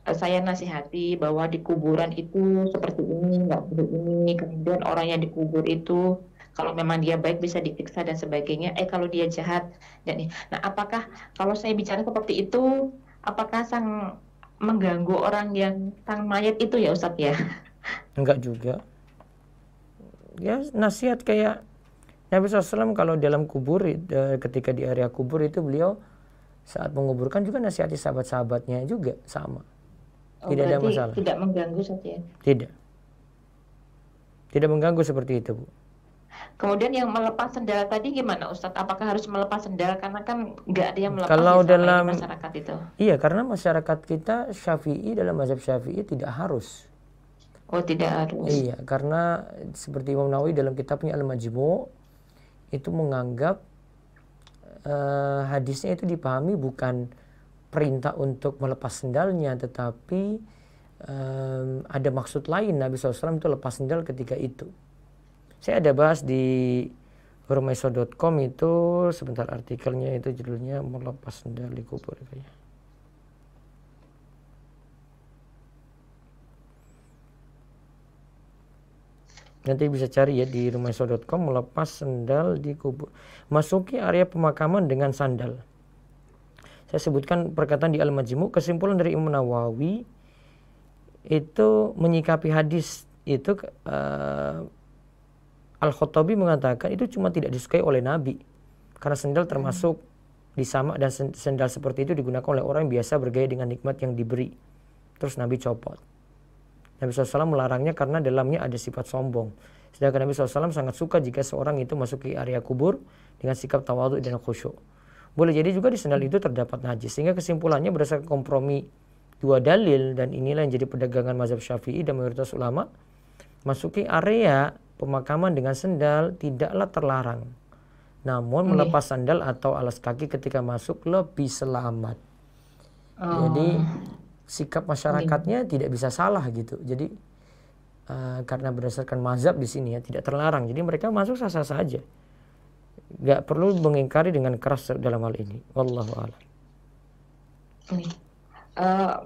Eh, saya nasihati bahwa di kuburan itu seperti ini, nggak perlu ini. Kemudian orang yang dikubur itu kalau memang dia baik bisa disiksa dan sebagainya. Eh kalau dia jahat dan nah apakah kalau saya bicara seperti itu apakah sang mengganggu orang yang sang mayat itu ya Ustadz ya? Enggak juga. Ya nasihat kayak Nabi SAW kalau dalam kubur eh, ketika di area kubur itu beliau saat menguburkan juga nasihati sahabat-sahabatnya juga sama. Oh, tidak ada masalah. Tidak mengganggu saja. Tidak. Tidak mengganggu seperti itu, Bu. Kemudian yang melepas sendal tadi gimana Ustadz? Apakah harus melepas sendal karena kan nggak ada yang melepas Kalau ya, dalam masyarakat itu. Iya, karena masyarakat kita Syafi'i dalam mazhab Syafi'i tidak harus. Oh, tidak harus. Iya, karena seperti Imam Nawawi dalam kitabnya Al-Majmu' itu menganggap uh, hadisnya itu dipahami bukan perintah untuk melepas sendalnya, tetapi um, ada maksud lain Nabi SAW itu lepas sendal ketika itu. Saya ada bahas di rumaiso.com itu sebentar artikelnya itu judulnya melepas sendal di kubur kayaknya. Nanti bisa cari ya di rumahso.com melepas sendal di kubur. Masuki area pemakaman dengan sandal saya sebutkan perkataan di Al-Majmu kesimpulan dari Imam Nawawi itu menyikapi hadis itu uh, Al-Khattabi mengatakan itu cuma tidak disukai oleh Nabi karena sendal termasuk di sama dan sendal seperti itu digunakan oleh orang yang biasa bergaya dengan nikmat yang diberi. Terus Nabi copot. Nabi SAW melarangnya karena dalamnya ada sifat sombong. Sedangkan Nabi SAW sangat suka jika seorang itu masuk ke area kubur dengan sikap tawadu dan khusyuk. Boleh jadi juga di sendal itu terdapat najis. Sehingga kesimpulannya berdasarkan kompromi dua dalil dan inilah yang jadi perdagangan mazhab Syafi'i dan mayoritas ulama masuki area pemakaman dengan sendal tidaklah terlarang. Namun okay. melepas sandal atau alas kaki ketika masuk lebih selamat. Oh. Jadi sikap masyarakatnya okay. tidak bisa salah gitu. Jadi uh, karena berdasarkan mazhab di sini ya tidak terlarang. Jadi mereka masuk sah-sah saja. -sah nggak perlu mengingkari dengan keras dalam hal ini. Wallahu a'lam. Uh,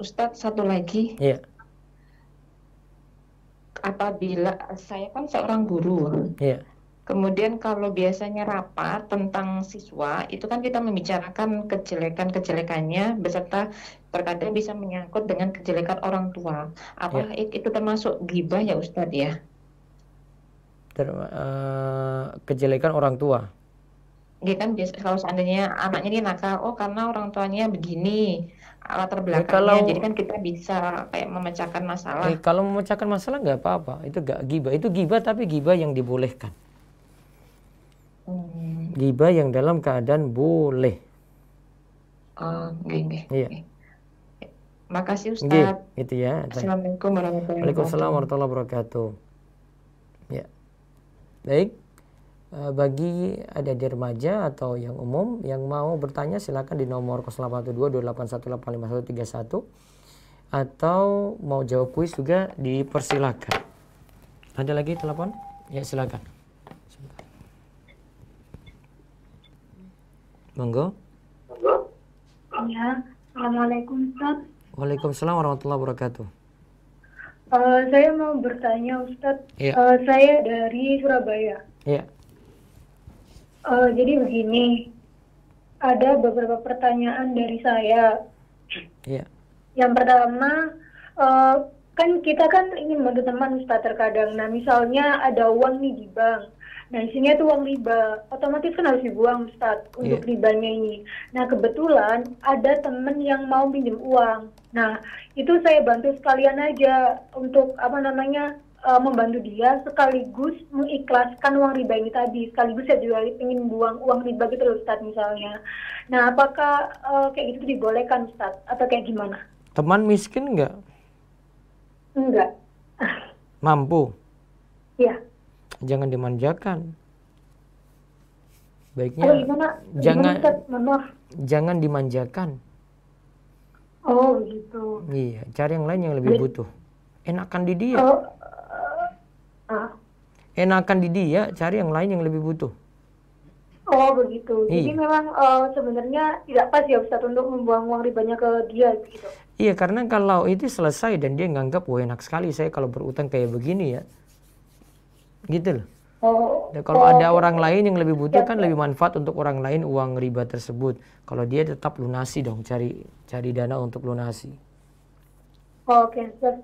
Ustadz satu lagi. Iya. Apabila saya kan seorang guru. Iya. Kemudian kalau biasanya rapat tentang siswa, itu kan kita membicarakan kejelekan-kejelekannya beserta terkadang bisa menyangkut dengan kejelekan orang tua. Apa ya. itu termasuk gibah ya Ustadz ya? ter, uh, eh, kejelekan orang tua Ya kan biasa kalau seandainya anaknya ini nakal oh karena orang tuanya begini alat eh, belakangnya ya, kalau, jadi kan kita bisa kayak memecahkan masalah eh, kalau memecahkan masalah nggak apa-apa itu nggak giba, itu giba tapi giba yang dibolehkan hmm. gibah yang dalam keadaan boleh oh, iya makasih Ustaz Gih, gitu ya Assalamualaikum warahmatullahi wabarakatuh Waalaikumsalam warahmatullahi wabarakatuh ya Baik, eh, bagi ada di remaja atau yang umum yang mau bertanya silakan di nomor 081228185131 atau mau jawab kuis juga dipersilakan. Ada lagi telepon? Ya silakan. Monggo. Ya, Assalamualaikum Ustaz. Waalaikumsalam warahmatullahi wabarakatuh. Uh, saya mau bertanya Ustadz, ya. uh, saya dari Surabaya. Uh, jadi begini, ada beberapa pertanyaan dari saya. Iya. Yang pertama, uh, kan kita kan ingin bantu teman Ustadz terkadang. Nah misalnya ada uang nih di bank, Nah isinya itu uang riba, otomatis kan harus dibuang Ustaz iya. untuk yeah. ribanya ini. Nah kebetulan ada temen yang mau pinjam uang. Nah itu saya bantu sekalian aja untuk apa namanya uh, membantu dia sekaligus mengikhlaskan uang riba ini tadi sekaligus saya juga ingin buang uang riba gitu loh Ustaz misalnya nah apakah uh, kayak gitu dibolehkan Ustaz atau kayak gimana teman miskin nggak enggak mampu ya jangan dimanjakan baiknya oh, gimana? jangan gimana, jangan dimanjakan oh gitu iya cari yang lain yang lebih butuh enakan di dia oh, uh, uh. enakan di dia cari yang lain yang lebih butuh oh begitu iya. jadi memang uh, sebenarnya tidak pas ya Ustaz untuk membuang uang ribanya ke dia gitu iya karena kalau itu selesai dan dia nganggap wah enak sekali saya kalau berutang kayak begini ya gitu loh Oh, kalau ada oh. orang lain yang lebih butuh kan ya, ya. lebih manfaat untuk orang lain uang riba tersebut kalau dia tetap lunasi dong cari cari dana untuk lunasi Oke, okay, siap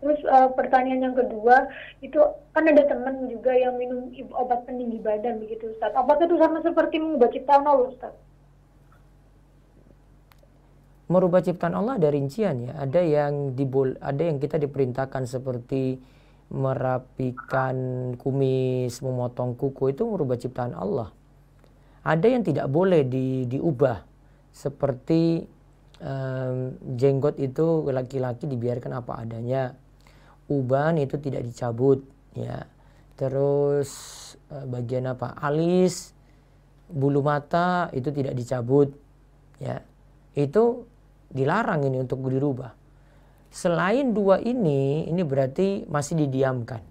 Terus uh, pertanyaan yang kedua, itu kan ada teman juga yang minum obat peninggi badan begitu Ustaz. Apakah itu sama seperti mengubah ciptaan Allah Ustaz? Merubah ciptaan Allah ada rincian ya. Ada yang dibol, ada yang kita diperintahkan seperti merapikan kumis, memotong kuku itu merubah ciptaan Allah. Ada yang tidak boleh di, diubah seperti um, jenggot itu laki-laki dibiarkan apa adanya. Uban itu tidak dicabut ya. Terus e, bagian apa? Alis, bulu mata itu tidak dicabut ya. Itu dilarang ini untuk dirubah. Selain dua ini, ini berarti masih didiamkan.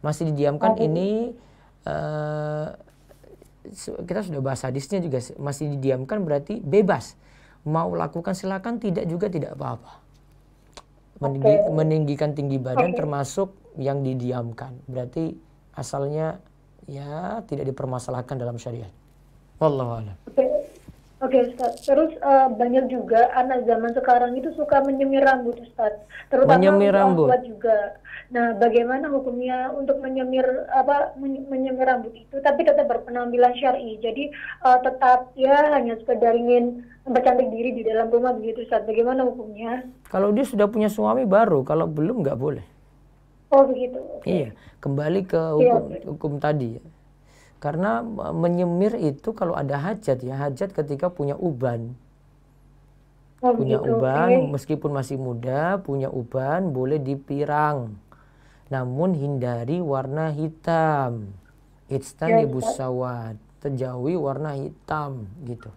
Masih didiamkan oh. ini uh, kita sudah bahas hadisnya juga masih didiamkan berarti bebas. Mau lakukan silakan, tidak juga tidak apa-apa. Meninggi, okay. Meninggikan tinggi badan okay. termasuk yang didiamkan. Berarti asalnya ya tidak dipermasalahkan dalam syariat. Wallahualam. Okay. Oke Ustaz, terus uh, banyak juga anak zaman sekarang itu suka menyemir rambut Ustaz, terutama menyemir rambut juga. Nah, bagaimana hukumnya untuk menyemir apa menyemir rambut itu tapi tetap berpenampilan syar'i. Jadi uh, tetap ya hanya sekedar ingin mempercantik diri di dalam rumah begitu Ustaz. Bagaimana hukumnya? Kalau dia sudah punya suami baru, kalau belum nggak boleh. Oh begitu. Okay. Iya, kembali ke hukum, ya, hukum tadi karena e, menyemir itu kalau ada hajat ya, hajat ketika punya uban. Oh, punya gitu, uban okay. meskipun masih muda, punya uban boleh dipirang. Namun hindari warna hitam. It's ya, ya. sawat. Terjauhi warna hitam gitu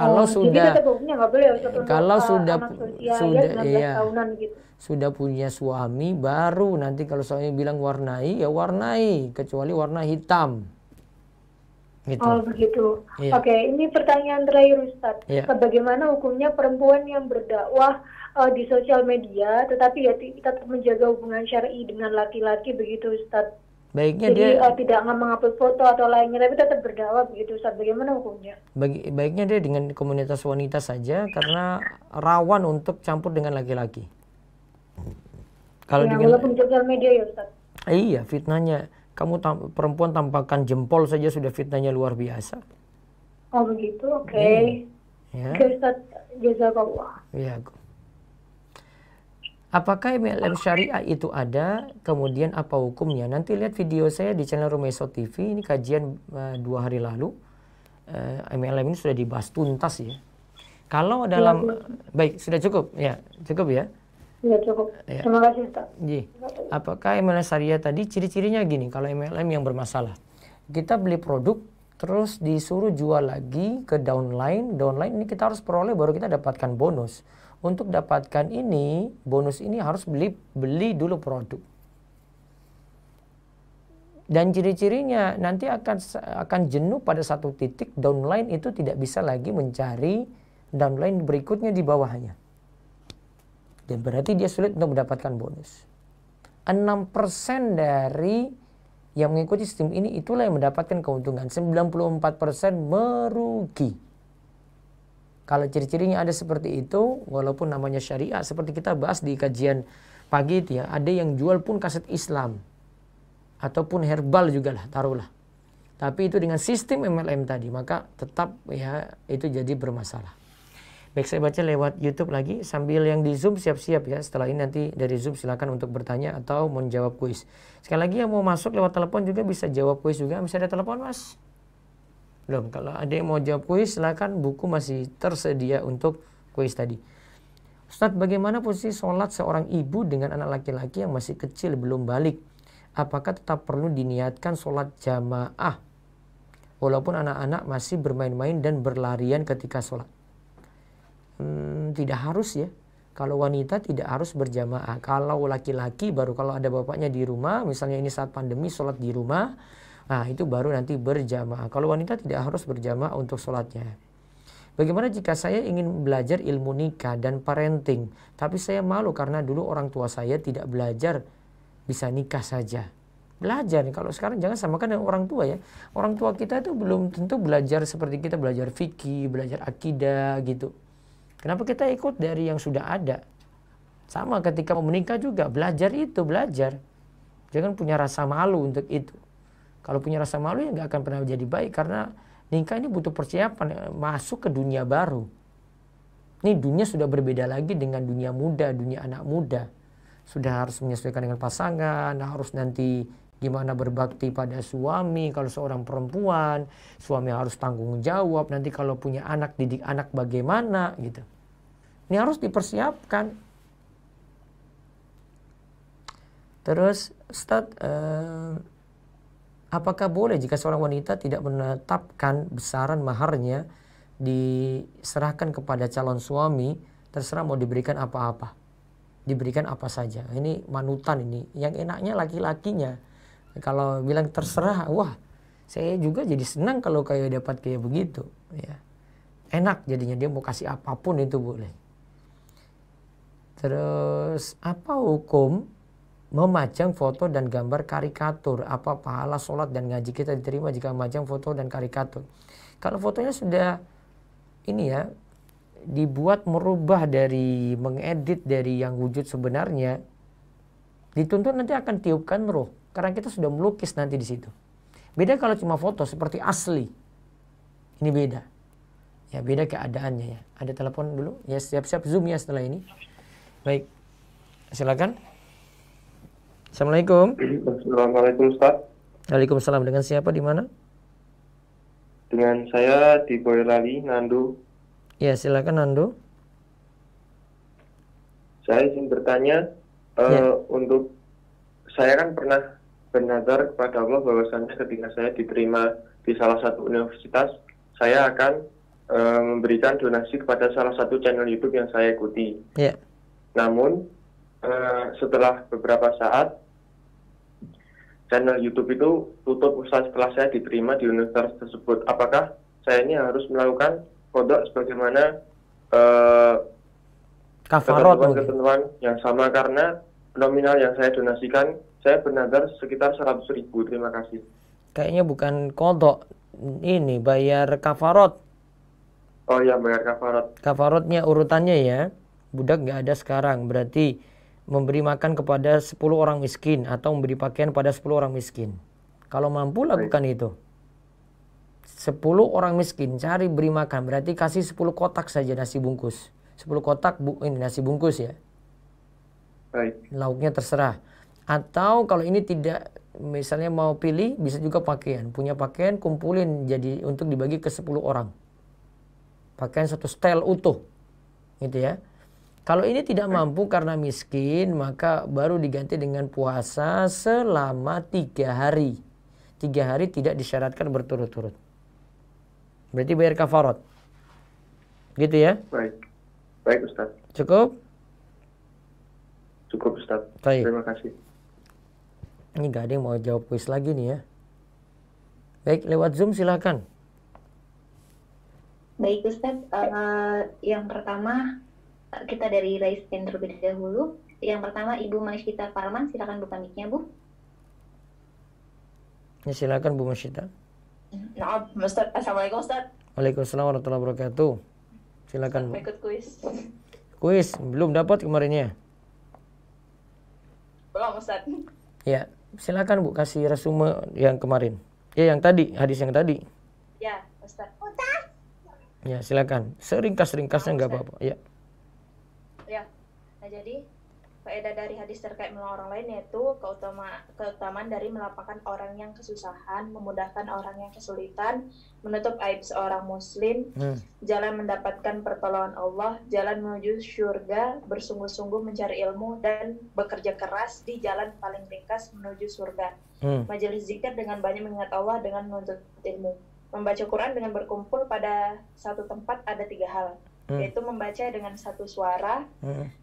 kalau oh, sudah kalau ah, sudah sudah ya, iya gitu. sudah punya suami baru nanti kalau suami bilang warnai ya warnai kecuali warna hitam gitu. oh begitu iya. oke ini pertanyaan terakhir Ustaz. iya. bagaimana hukumnya perempuan yang berdakwah uh, di sosial media tetapi ya tetap menjaga hubungan syari dengan laki-laki begitu Ustaz? Baiknya Jadi, dia uh, tidak mengupload foto atau lainnya, tapi tetap berdakwah begitu Ustaz. Bagaimana hukumnya? Baik, baiknya dia dengan komunitas wanita saja karena rawan untuk campur dengan laki-laki. Kalau ya, dengan walaupun sosial media ya Ustaz. Iya, fitnahnya. Kamu tam perempuan tampakkan jempol saja sudah fitnahnya luar biasa. Oh begitu, oke. Okay. hmm. Ya. Oke Ustaz, jazakallah. Iya. Apakah MLM syariah itu ada? Kemudian apa hukumnya? Nanti lihat video saya di channel Rumeso TV. Ini kajian uh, dua hari lalu. Uh, eh, MLM ini sudah dibahas tuntas ya. Kalau iya, dalam ya, ya. baik sudah cukup ya cukup ya. Ya cukup. Ya. Terima kasih Ustaz. Apakah MLM syariah tadi ciri-cirinya gini? Kalau MLM yang bermasalah, kita beli produk terus disuruh jual lagi ke downline, downline ini kita harus peroleh baru kita dapatkan bonus. Untuk dapatkan ini, bonus ini harus beli beli dulu produk. Dan ciri-cirinya nanti akan akan jenuh pada satu titik downline itu tidak bisa lagi mencari downline berikutnya di bawahnya. Dan berarti dia sulit untuk mendapatkan bonus. 6% dari yang mengikuti sistem ini itulah yang mendapatkan keuntungan. 94% merugi. Kalau ciri-cirinya ada seperti itu, walaupun namanya syariah, seperti kita bahas di kajian pagi itu ya, ada yang jual pun kaset Islam. Ataupun herbal juga lah, taruhlah. Tapi itu dengan sistem MLM tadi, maka tetap ya itu jadi bermasalah. Baik, saya baca lewat YouTube lagi. Sambil yang di Zoom siap-siap ya. Setelah ini nanti dari Zoom silakan untuk bertanya atau menjawab kuis. Sekali lagi yang mau masuk lewat telepon juga bisa jawab kuis juga. Bisa ada telepon, Mas? Belum. Kalau ada yang mau jawab kuis, silakan buku masih tersedia untuk kuis tadi. Ustadz, bagaimana posisi sholat seorang ibu dengan anak laki-laki yang masih kecil belum balik? Apakah tetap perlu diniatkan sholat jamaah walaupun anak-anak masih bermain-main dan berlarian ketika sholat? Hmm, tidak harus ya. Kalau wanita tidak harus berjamaah. Kalau laki-laki baru kalau ada bapaknya di rumah, misalnya ini saat pandemi sholat di rumah, Nah, itu baru nanti berjamaah. Kalau wanita tidak harus berjamaah untuk sholatnya. Bagaimana jika saya ingin belajar ilmu nikah dan parenting, tapi saya malu karena dulu orang tua saya tidak belajar bisa nikah saja. Belajar, kalau sekarang jangan samakan dengan orang tua ya. Orang tua kita itu belum tentu belajar seperti kita belajar fikih, belajar akidah gitu. Kenapa kita ikut dari yang sudah ada? Sama ketika mau menikah juga, belajar itu, belajar. Jangan punya rasa malu untuk itu. Kalau punya rasa malu ya nggak akan pernah jadi baik karena nikah ini butuh persiapan eh, masuk ke dunia baru. Ini dunia sudah berbeda lagi dengan dunia muda, dunia anak muda. Sudah harus menyesuaikan dengan pasangan, harus nanti gimana berbakti pada suami kalau seorang perempuan suami harus tanggung jawab nanti kalau punya anak didik anak bagaimana gitu ini harus dipersiapkan terus Ustaz eh, Apakah boleh jika seorang wanita tidak menetapkan besaran maharnya diserahkan kepada calon suami terserah mau diberikan apa-apa. Diberikan apa saja. Ini manutan ini. Yang enaknya laki-lakinya. Kalau bilang terserah, wah saya juga jadi senang kalau kayak dapat kayak begitu. Ya. Enak jadinya dia mau kasih apapun itu boleh. Terus apa hukum memajang foto dan gambar karikatur. Apa pahala sholat dan ngaji kita diterima jika memajang foto dan karikatur? Kalau fotonya sudah ini ya dibuat merubah dari mengedit dari yang wujud sebenarnya dituntut nanti akan tiupkan roh karena kita sudah melukis nanti di situ. Beda kalau cuma foto seperti asli. Ini beda. Ya beda keadaannya ya. Ada telepon dulu. Ya siap-siap Zoom ya setelah ini. Baik. Silakan. Assalamualaikum. Assalamualaikum Ustaz. Waalaikumsalam. Dengan siapa di mana? Dengan saya di Boyolali, Nando. Ya, silakan Nando. Saya ingin bertanya uh, untuk saya kan pernah bernadar kepada Allah bahwasanya ketika saya diterima di salah satu universitas, saya akan uh, memberikan donasi kepada salah satu channel YouTube yang saya ikuti. Ya. Namun Eh, setelah beberapa saat channel YouTube itu tutup usaha setelah saya diterima di universitas tersebut. Apakah saya ini harus melakukan kodok sebagaimana uh, eh, ketentuan-ketentuan yang sama karena nominal yang saya donasikan saya bernadar sekitar 100 ribu. Terima kasih. Kayaknya bukan kodok ini bayar kafarot. Oh ya bayar kafarot. Kafarotnya urutannya ya. Budak nggak ada sekarang berarti memberi makan kepada 10 orang miskin atau memberi pakaian pada 10 orang miskin. Kalau mampu lakukan Baik. itu. 10 orang miskin cari beri makan berarti kasih 10 kotak saja nasi bungkus. 10 kotak bu, ini nasi bungkus ya. Baik. Lauknya terserah. Atau kalau ini tidak misalnya mau pilih bisa juga pakaian. Punya pakaian kumpulin jadi untuk dibagi ke 10 orang. Pakaian satu style utuh. Gitu ya kalau ini tidak mampu karena miskin, maka baru diganti dengan puasa selama tiga hari. Tiga hari tidak disyaratkan berturut-turut. Berarti bayar kafarot. Gitu ya? Baik. Baik Ustaz. Cukup? Cukup Ustaz. Baik. Terima kasih. Ini gak ada yang mau jawab kuis lagi nih ya. Baik, lewat Zoom silahkan. Baik Ustaz, uh, yang pertama kita dari Raistin terlebih dahulu. Yang pertama Ibu Masyita Farman, silakan buka mic-nya Bu. Ya silakan Bu Masyita. Nah, Ustaz. Assalamualaikum Ustaz. Waalaikumsalam warahmatullahi wabarakatuh. Silakan Bu. Ikut kuis. Kuis belum dapat kemarinnya. Belum Ustaz. Ya, silakan Bu kasih resume yang kemarin. Ya, yang tadi, hadis yang tadi. Ya, Ustaz. Ustaz. Ya, silakan. Seringkas-ringkasnya nggak apa-apa. Ya jadi faedah dari hadis terkait melawan orang lain yaitu keutama, keutamaan dari melapangkan orang yang kesusahan, memudahkan orang yang kesulitan, menutup aib seorang muslim, hmm. jalan mendapatkan pertolongan Allah, jalan menuju surga, bersungguh-sungguh mencari ilmu dan bekerja keras di jalan paling ringkas menuju surga. Hmm. Majelis zikir dengan banyak mengingat Allah dengan menuntut ilmu. Membaca Quran dengan berkumpul pada satu tempat ada tiga hal, hmm. yaitu membaca dengan satu suara, hmm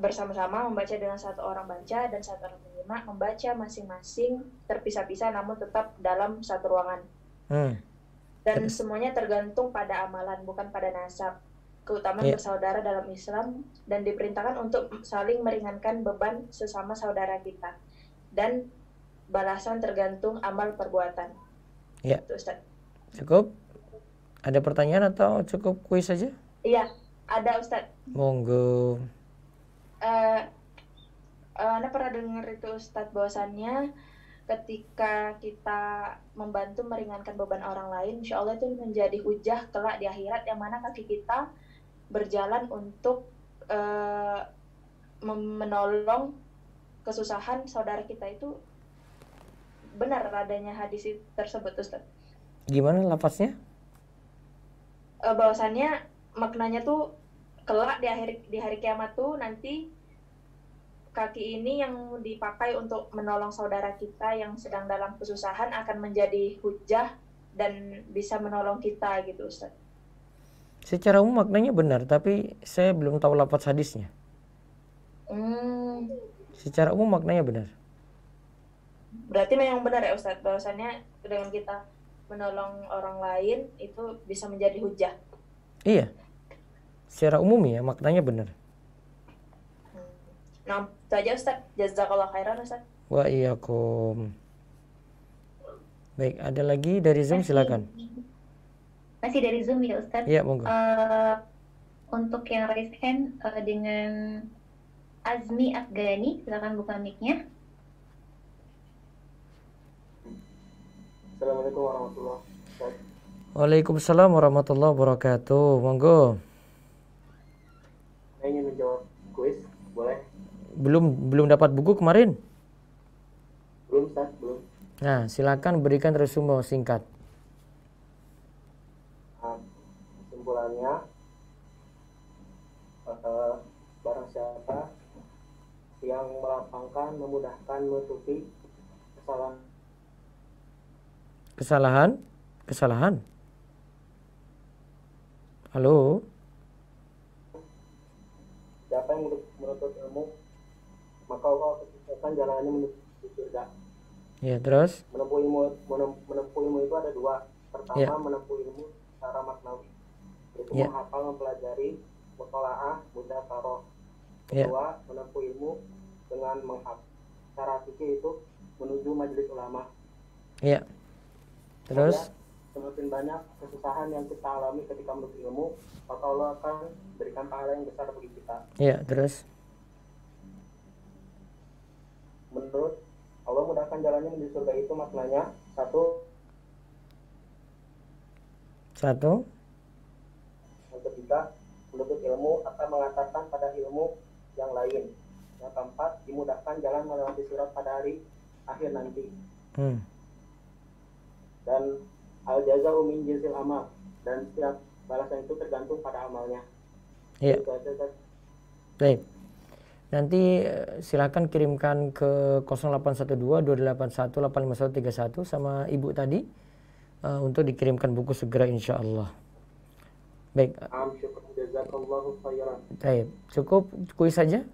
bersama-sama membaca dengan satu orang baca dan satu orang penyimak membaca masing-masing terpisah-pisah namun tetap dalam satu ruangan. Hmm. Dan Terus. semuanya tergantung pada amalan bukan pada nasab. Keutamaan yeah. bersaudara dalam Islam dan diperintahkan untuk saling meringankan beban sesama saudara kita. Dan balasan tergantung amal perbuatan. Ya. yeah. Gitu, cukup? Ada pertanyaan atau cukup kuis saja? Iya, ada Ustadz. Monggo uh, eh, uh, eh, Anda pernah dengar itu Ustadz bahwasannya ketika kita membantu meringankan beban orang lain, insya Allah itu menjadi hujah kelak di akhirat yang mana kaki kita berjalan untuk uh, menolong kesusahan saudara kita itu benar adanya hadis tersebut Ustaz. Gimana lapasnya? Uh, bahwasannya maknanya tuh kelak di akhir di hari kiamat tuh nanti kaki ini yang dipakai untuk menolong saudara kita yang sedang dalam kesusahan akan menjadi hujah dan bisa menolong kita gitu Ustaz. Secara umum maknanya benar, tapi saya belum tahu lapat hadisnya. Hmm. Secara umum maknanya benar. Berarti memang benar ya Ustaz, bahwasannya dengan kita menolong orang lain itu bisa menjadi hujah. Iya secara umum ya maknanya benar. Nah, itu aja Ustaz. Jazakallah khairan Ustaz. Wa iyakum. Baik, ada lagi dari Zoom masih, silakan. Masih dari Zoom ya Ustaz? Iya, monggo. Uh, untuk yang raise hand uh, dengan Azmi Afgani, silakan buka mic-nya. Assalamualaikum warahmatullahi wabarakatuh. Waalaikumsalam warahmatullahi wabarakatuh. Monggo saya nah, ingin menjawab kuis, boleh? Belum belum dapat buku kemarin? Belum, Ustaz, belum. Nah, silakan berikan resume singkat. Nah, kesimpulannya, uh, barang siapa yang melapangkan, memudahkan, menutupi kesalahan. Kesalahan? Kesalahan? Halo? siapa yang menuntut ilmu maka Allah akan jalannya menuju surga ya terus menempuh ilmu menempuh ilmu itu ada dua pertama ya. menempuh ilmu secara maknawi yaitu ya. menghafal mempelajari mutolaah taro ya. kedua ya. menempuh ilmu dengan menghafal cara fikih itu menuju majelis ulama ya terus Ada semakin banyak kesusahan yang kita alami ketika ilmu, maka Allah akan berikan pahala yang besar bagi kita iya terus menurut Allah mudahkan jalannya menuju surga itu maknanya satu satu yang ketiga menuntut ilmu akan mengatakan pada ilmu yang lain yang keempat dimudahkan jalan melewati surat pada hari akhir nanti hmm. dan al jaza umin jinsil amal dan setiap balasan itu tergantung pada amalnya. Iya. Baik. Nanti eh, silakan kirimkan ke 0812-281-85131 sama ibu tadi uh, untuk dikirimkan buku segera insya Allah. Baik. Baik. Cukup kuis saja?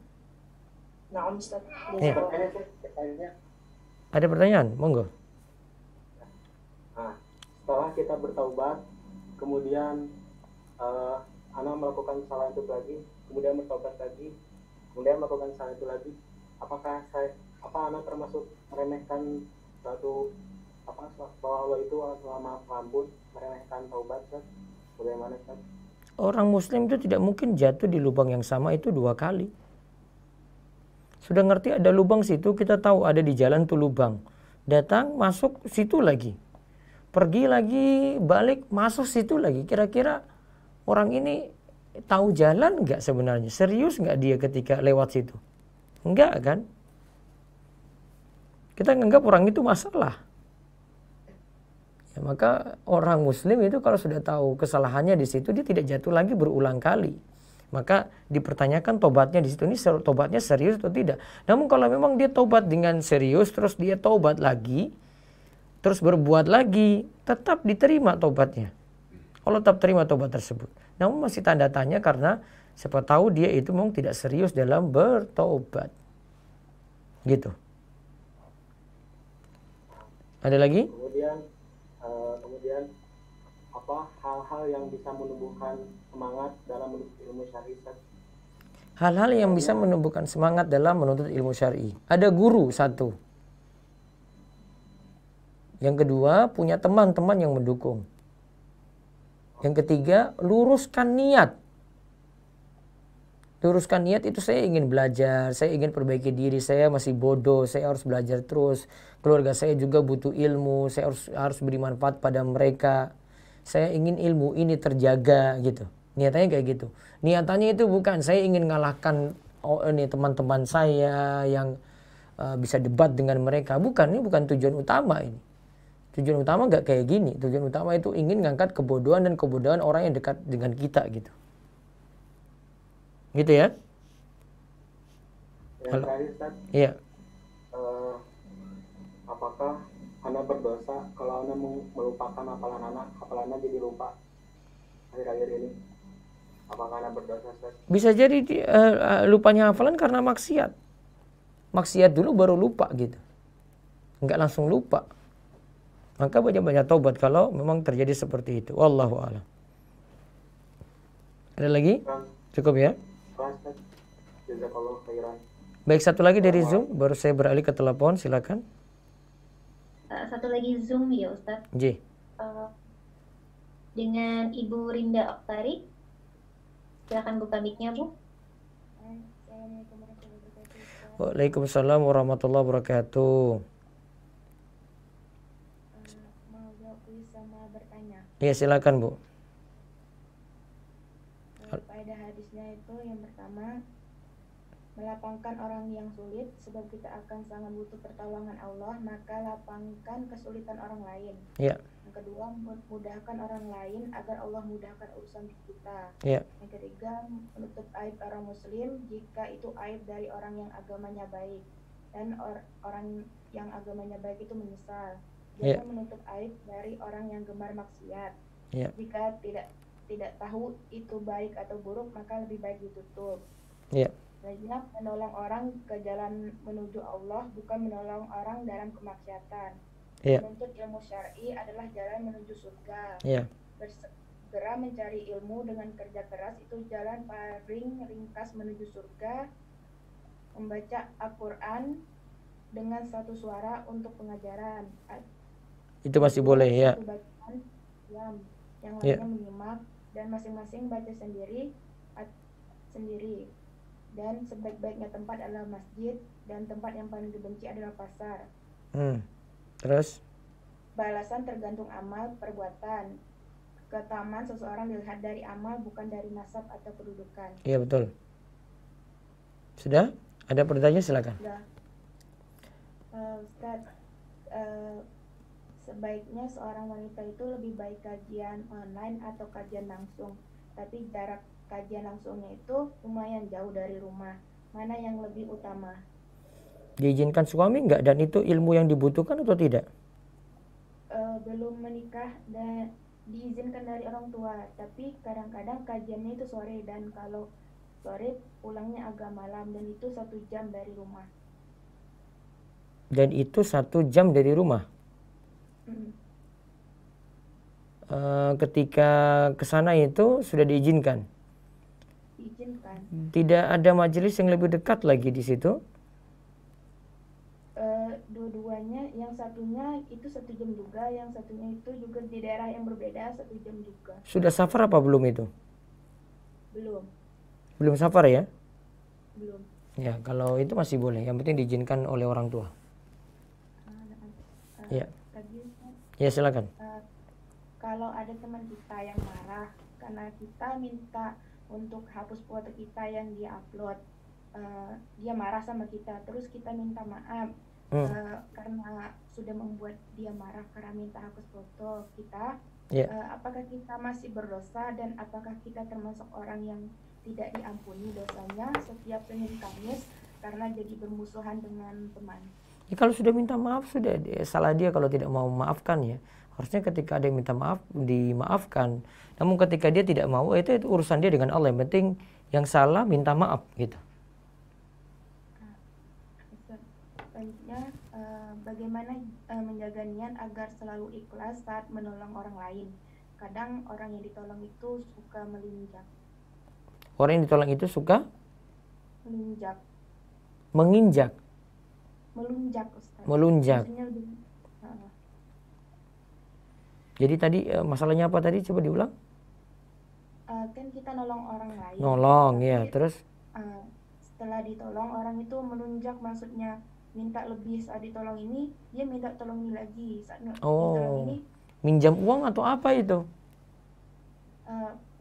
Nah, ya. Ada pertanyaan? Monggo setelah kita bertaubat kemudian uh, eh, anak melakukan salah itu lagi kemudian bertaubat lagi kemudian melakukan salah itu lagi apakah saya apa anak termasuk meremehkan suatu apa bahwa Allah itu selama ampun meremehkan taubat kan bagaimana kan orang muslim itu tidak mungkin jatuh di lubang yang sama itu dua kali sudah ngerti ada lubang situ kita tahu ada di jalan tuh lubang datang masuk situ lagi pergi lagi balik masuk situ lagi kira-kira orang ini tahu jalan nggak sebenarnya serius nggak dia ketika lewat situ nggak kan kita nganggap orang itu masalah ya, maka orang muslim itu kalau sudah tahu kesalahannya di situ dia tidak jatuh lagi berulang kali maka dipertanyakan tobatnya di situ ini tobatnya serius atau tidak namun kalau memang dia tobat dengan serius terus dia tobat lagi terus berbuat lagi, tetap diterima tobatnya. Allah tetap terima tobat tersebut. Namun masih tanda tanya karena siapa tahu dia itu memang tidak serius dalam bertobat. Gitu. Ada lagi? Kemudian, uh, kemudian apa hal-hal yang bisa menumbuhkan semangat dalam menuntut ilmu syar'i? Hal-hal yang bisa menumbuhkan semangat dalam menuntut ilmu syar'i. Ada guru satu yang kedua, punya teman-teman yang mendukung. Yang ketiga, luruskan niat. Luruskan niat itu saya ingin belajar, saya ingin perbaiki diri, saya masih bodoh, saya harus belajar terus. Keluarga saya juga butuh ilmu, saya harus harus beri manfaat pada mereka. Saya ingin ilmu ini terjaga gitu. Niatannya kayak gitu. Niatannya itu bukan saya ingin mengalahkan oh, ini teman-teman saya yang uh, bisa debat dengan mereka. Bukan, ini bukan tujuan utama ini tujuan utama nggak kayak gini tujuan utama itu ingin ngangkat kebodohan dan kebodohan orang yang dekat dengan kita gitu gitu ya, ya Halo. iya uh, apakah anda berdosa kalau anda melupakan hafalan anak hafalan anak jadi lupa akhir-akhir ini apakah anak berdosa bisa jadi uh, lupanya hafalan karena maksiat maksiat dulu baru lupa gitu nggak langsung lupa maka banyak-banyak taubat kalau memang terjadi seperti itu. Wallahu a'lam. Ada lagi? Cukup ya? Baik, satu lagi dari Zoom, baru saya beralih ke telepon, silakan. Eh, satu lagi Zoom ya, Ustaz. J. Uh, eh, dengan Ibu Rinda Oktari. Silakan buka mic-nya, Bu. Waalaikumsalam warahmatullahi wabarakatuh. Ya silakan bu. Nah, faedah hadisnya itu yang pertama melapangkan orang yang sulit sebab kita akan sangat butuh pertolongan Allah maka lapangkan kesulitan orang lain. Iya. Yang kedua memudahkan orang lain agar Allah mudahkan urusan kita. Iya. Yang ketiga menutup aib orang Muslim jika itu aib dari orang yang agamanya baik dan or orang yang agamanya baik itu menyesal. Dia yeah. menutup aib dari orang yang gemar maksiat. Yeah. Jika tidak tidak tahu itu baik atau buruk, maka lebih baik ditutup. Yeah. Rajinah menolong orang ke jalan menuju Allah, bukan menolong orang dalam kemaksiatan. Yeah. Menuntut ilmu syari adalah jalan menuju surga. Yeah. Bersegera mencari ilmu dengan kerja keras itu jalan paling ringkas menuju surga. Membaca Al-Quran dengan satu suara untuk pengajaran itu masih boleh ya. Bacaan, yang, ya. lainnya yeah. menyimak dan masing-masing baca sendiri at, sendiri. Dan sebaik-baiknya tempat adalah masjid dan tempat yang paling dibenci adalah pasar. Hmm. Terus? Balasan tergantung amal perbuatan. Ketaman seseorang dilihat dari amal bukan dari nasab atau kedudukan. Iya betul. Sudah? Ada pertanyaan silakan. Sudah. Uh, Ustaz, uh, Sebaiknya seorang wanita itu lebih baik kajian online atau kajian langsung, tapi jarak kajian langsungnya itu lumayan jauh dari rumah. Mana yang lebih utama? Diizinkan suami nggak dan itu ilmu yang dibutuhkan atau tidak? Uh, belum menikah dan diizinkan dari orang tua, tapi kadang-kadang kajiannya itu sore dan kalau sore pulangnya agak malam dan itu satu jam dari rumah. Dan itu satu jam dari rumah? Uh, ketika ke sana itu sudah diizinkan. Diizinkan. Tidak ada majelis yang lebih dekat lagi di situ. Uh, dua-duanya yang satunya itu satu jam juga yang satunya itu juga di daerah yang berbeda satu jam juga sudah safar apa belum itu belum belum safar ya belum ya kalau itu masih boleh yang penting diizinkan oleh orang tua uh, uh, ya Ya silakan. Uh, kalau ada teman kita yang marah karena kita minta untuk hapus foto kita yang dia upload, uh, dia marah sama kita, terus kita minta maaf hmm. uh, karena sudah membuat dia marah karena minta hapus foto kita. Yeah. Ya. Uh, apakah kita masih berdosa dan apakah kita termasuk orang yang tidak diampuni dosanya setiap Senin Kamis karena jadi bermusuhan dengan teman? Ya, kalau sudah minta maaf sudah salah dia kalau tidak mau maafkan ya. Harusnya ketika ada yang minta maaf dimaafkan. Namun ketika dia tidak mau itu, itu urusan dia dengan Allah. Yang penting yang salah minta maaf gitu. Eh, bagaimana eh, menjaga niat agar selalu ikhlas saat menolong orang lain? Kadang orang yang ditolong itu suka melinjak. Orang yang ditolong itu suka? Melinjak. Menginjak melunjak Ustaz. Melunjak. Lebih, Jadi tadi eh, masalahnya apa tadi coba diulang? Uh, kan kita nolong orang lain. Nolong ya, terus uh, setelah ditolong orang itu melunjak maksudnya minta lebih saat ditolong ini dia minta tolong ini lagi saat oh. ini minjam uang atau apa itu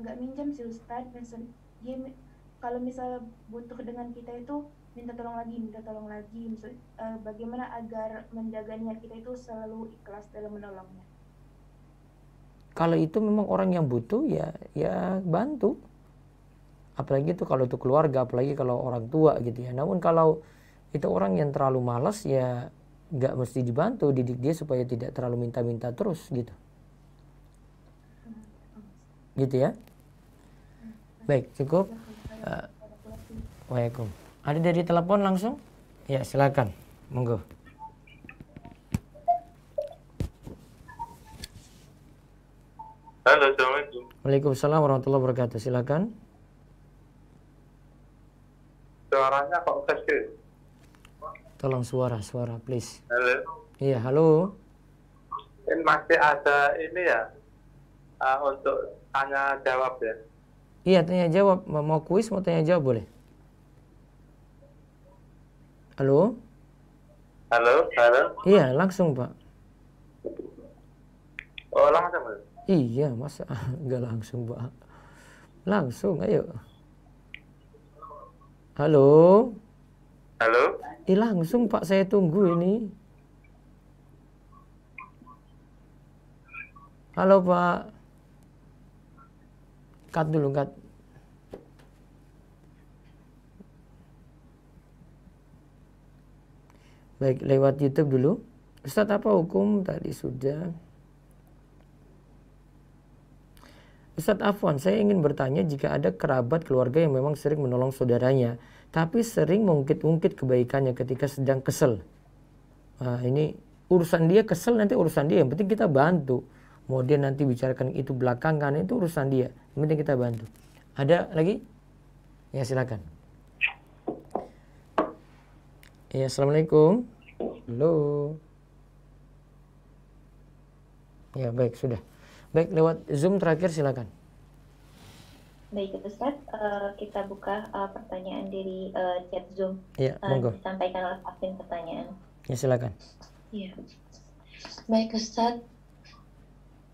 nggak minjam sih Ustaz. dia kalau misalnya butuh dengan kita itu minta tolong lagi minta tolong lagi maksud, uh, bagaimana agar menjaga niat kita itu selalu ikhlas dalam menolongnya kalau itu memang orang yang butuh ya ya bantu apalagi itu kalau itu keluarga apalagi kalau orang tua gitu ya namun kalau itu orang yang terlalu malas ya nggak mesti dibantu didik dia supaya tidak terlalu minta-minta terus gitu gitu ya hmm. baik cukup uh, waalaikumsalam ada dari telepon langsung? Ya, silakan. Monggo. Halo, Assalamualaikum. Waalaikumsalam warahmatullahi wabarakatuh. Silakan. Suaranya kok kecil. Tolong suara, suara, please. Halo. Iya, halo. Ini masih ada ini ya uh, untuk tanya jawab ya. Iya, tanya jawab. Mau kuis, mau tanya jawab boleh. Halo? Halo, halo. Iya, langsung, Pak. Oh, langsung, Pak. Iya, masa enggak [LAUGHS] langsung, Pak. Langsung, ayo. Halo? Halo? Iya, langsung, Pak. Saya tunggu ini. Halo, Pak. Cut dulu, cut. Baik, lewat YouTube dulu. Ustadz apa hukum tadi sudah? Ustadz Afwan, saya ingin bertanya jika ada kerabat keluarga yang memang sering menolong saudaranya, tapi sering mengungkit-ungkit kebaikannya ketika sedang kesel. Nah, ini urusan dia kesel nanti urusan dia, yang penting kita bantu. Mau dia nanti bicarakan itu belakangan itu urusan dia, yang penting kita bantu. Ada lagi? Ya silakan. Ya, assalamualaikum. Halo. Ya, baik sudah. Baik, lewat Zoom terakhir silakan. Baik, Ustaz, uh, kita buka uh, pertanyaan dari uh, chat Zoom. Ya, uh, monggo. Disampaikan oleh Pak pertanyaan. Ya, silakan. Ya, Baik, Ustaz.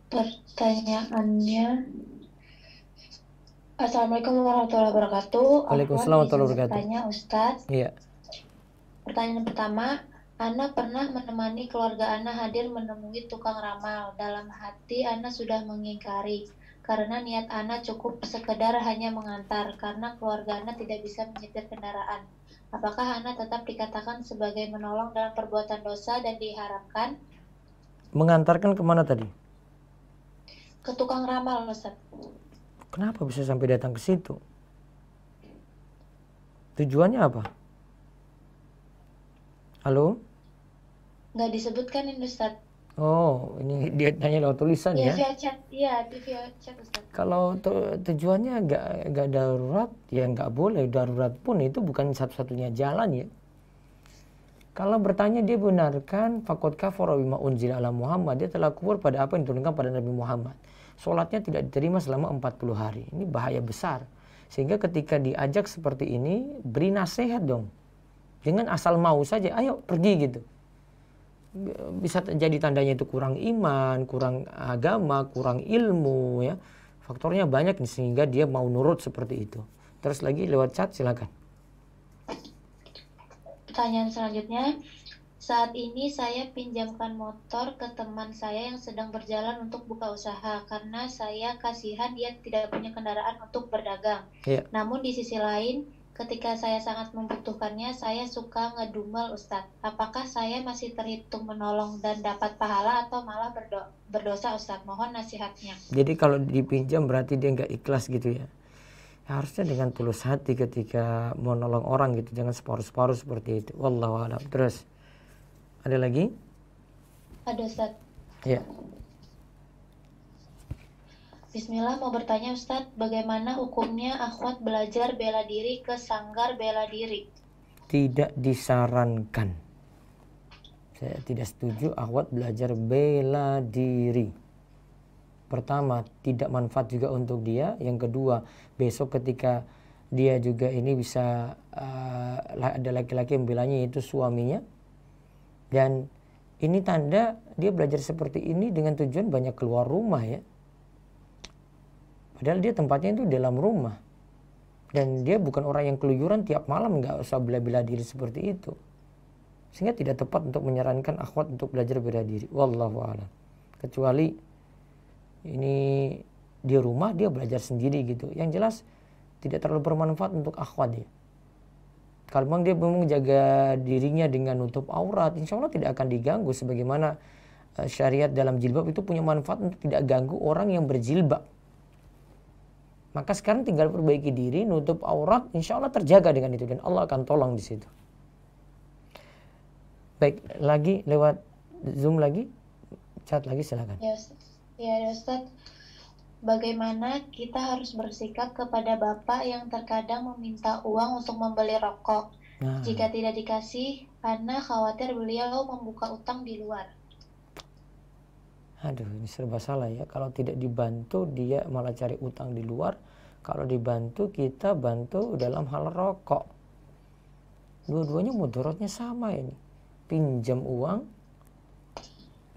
Pertanyaannya Assalamualaikum warahmatullahi wabarakatuh. Waalaikumsalam warahmatullahi wabarakatuh. Tanya Ustaz. Iya. Pertanyaan pertama, Ana pernah menemani keluarga Ana hadir menemui tukang ramal. Dalam hati Ana sudah mengingkari karena niat Ana cukup sekedar hanya mengantar karena keluarga Ana tidak bisa menyetir kendaraan. Apakah Ana tetap dikatakan sebagai menolong dalam perbuatan dosa dan diharapkan? Mengantarkan kemana tadi? Ke tukang ramal, Ustaz. Kenapa bisa sampai datang ke situ? Tujuannya apa? Halo? Nggak disebutkan ini Ustaz. Oh, ini dia tanya lewat tulisan iya, ya? Iya, via chat. Iya, via chat Ustaz. Kalau tujuannya nggak, nggak darurat, ya nggak boleh. Darurat pun itu bukan satu-satunya jalan ya. Kalau bertanya dia benarkan fakot kafur wima unzil ala Muhammad, dia telah kubur pada apa yang diturunkan pada Nabi Muhammad. Solatnya tidak diterima selama 40 hari. Ini bahaya besar. Sehingga ketika diajak seperti ini, beri nasihat dong. Jangan asal mau saja, ayo pergi gitu. Bisa jadi tandanya itu kurang iman, kurang agama, kurang ilmu ya. Faktornya banyak nih sehingga dia mau nurut seperti itu. Terus lagi lewat chat silakan. Pertanyaan selanjutnya, saat ini saya pinjamkan motor ke teman saya yang sedang berjalan untuk buka usaha karena saya kasihan dia tidak punya kendaraan untuk berdagang. Iya. Namun di sisi lain Ketika saya sangat membutuhkannya, saya suka ngedumel Ustadz. Apakah saya masih terhitung menolong dan dapat pahala atau malah berdo berdosa Ustadz? Mohon nasihatnya. Jadi kalau dipinjam berarti dia nggak ikhlas gitu ya. Harusnya dengan tulus hati ketika mau nolong orang gitu. Jangan separuh-separuh seperti itu. Wallahualam. Terus ada lagi? Ada Ustadz. Ya. Bismillah mau bertanya Ustadz, bagaimana hukumnya akhwat belajar bela diri ke sanggar bela diri? Tidak disarankan. Saya tidak setuju akhwat belajar bela diri. Pertama, tidak manfaat juga untuk dia. Yang kedua, besok ketika dia juga ini bisa uh, ada laki-laki yang bilangnya itu suaminya. Dan ini tanda dia belajar seperti ini dengan tujuan banyak keluar rumah ya Padahal dia tempatnya itu dalam rumah. Dan dia bukan orang yang keluyuran tiap malam nggak usah bela-bela diri seperti itu. Sehingga tidak tepat untuk menyarankan akhwat untuk belajar bela diri. Wallahu a'lam. Kecuali ini di rumah dia belajar sendiri gitu. Yang jelas tidak terlalu bermanfaat untuk akhwat dia. Kalau memang dia memang jaga dirinya dengan nutup aurat, insya Allah tidak akan diganggu. Sebagaimana eh, syariat dalam jilbab itu punya manfaat untuk tidak ganggu orang yang berjilbab. Maka sekarang tinggal perbaiki diri, nutup aurat, insya Allah terjaga dengan itu dan Allah akan tolong di situ. Baik, lagi lewat Zoom lagi, chat lagi silakan. Ya, Ya, Ustaz. Bagaimana kita harus bersikap kepada bapak yang terkadang meminta uang untuk membeli rokok? Nah. Jika tidak dikasih, karena khawatir beliau membuka utang di luar aduh ini serba salah ya kalau tidak dibantu dia malah cari utang di luar kalau dibantu kita bantu dalam hal rokok dua-duanya mudorotnya sama ini pinjam uang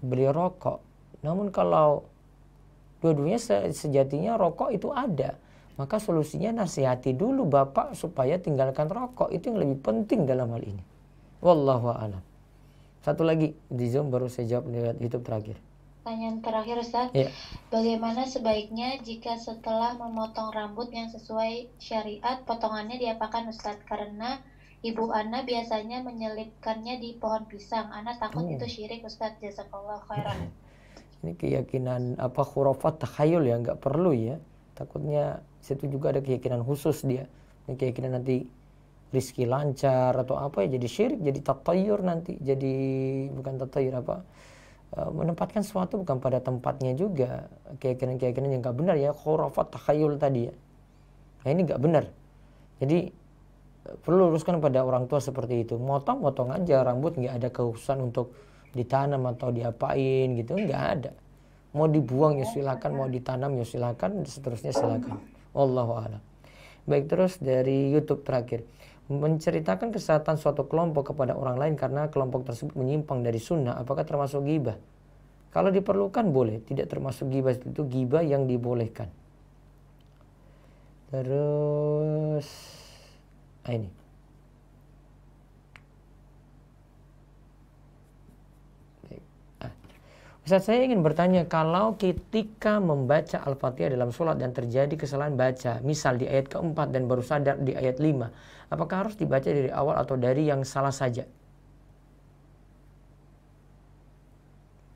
beli rokok namun kalau dua-duanya sejatinya rokok itu ada maka solusinya nasihati dulu bapak supaya tinggalkan rokok itu yang lebih penting dalam hal ini wallahu a'lam satu lagi di Zoom baru saya jawab lewat YouTube terakhir pertanyaan terakhir Ustaz. Ya. Bagaimana sebaiknya jika setelah memotong rambut yang sesuai syariat potongannya diapakan Ustaz? Karena ibu Ana biasanya menyelipkannya di pohon pisang. Ana takut hmm. itu syirik Ustaz. Jazakallah khairan. [LAUGHS] Ini keyakinan apa khurafat takhayul ya nggak perlu ya. Takutnya situ juga ada keyakinan khusus dia. Ini keyakinan nanti rizki lancar atau apa ya jadi syirik jadi tatayur nanti jadi bukan tatayur apa Eh, menempatkan sesuatu bukan pada tempatnya juga keyakinan-keyakinan yang nggak benar ya khurafat takhayul tadi ya nah, ini nggak benar jadi eh, perlu luruskan pada orang tua seperti itu motong-motong aja rambut nggak ada kehususan untuk ditanam atau diapain gitu nggak ada mau dibuang ya silakan mau ditanam ya silakan seterusnya silakan Allahu a'lam baik terus dari YouTube terakhir menceritakan kesehatan suatu kelompok kepada orang lain karena kelompok tersebut menyimpang dari sunnah, apakah termasuk gibah? Kalau diperlukan boleh, tidak termasuk gibah itu gibah yang dibolehkan. Terus, ah, ini. Ustaz saya ingin bertanya kalau ketika membaca Al-Fatihah dalam sholat dan terjadi kesalahan baca misal di ayat keempat dan baru sadar di ayat lima apakah harus dibaca dari awal atau dari yang salah saja?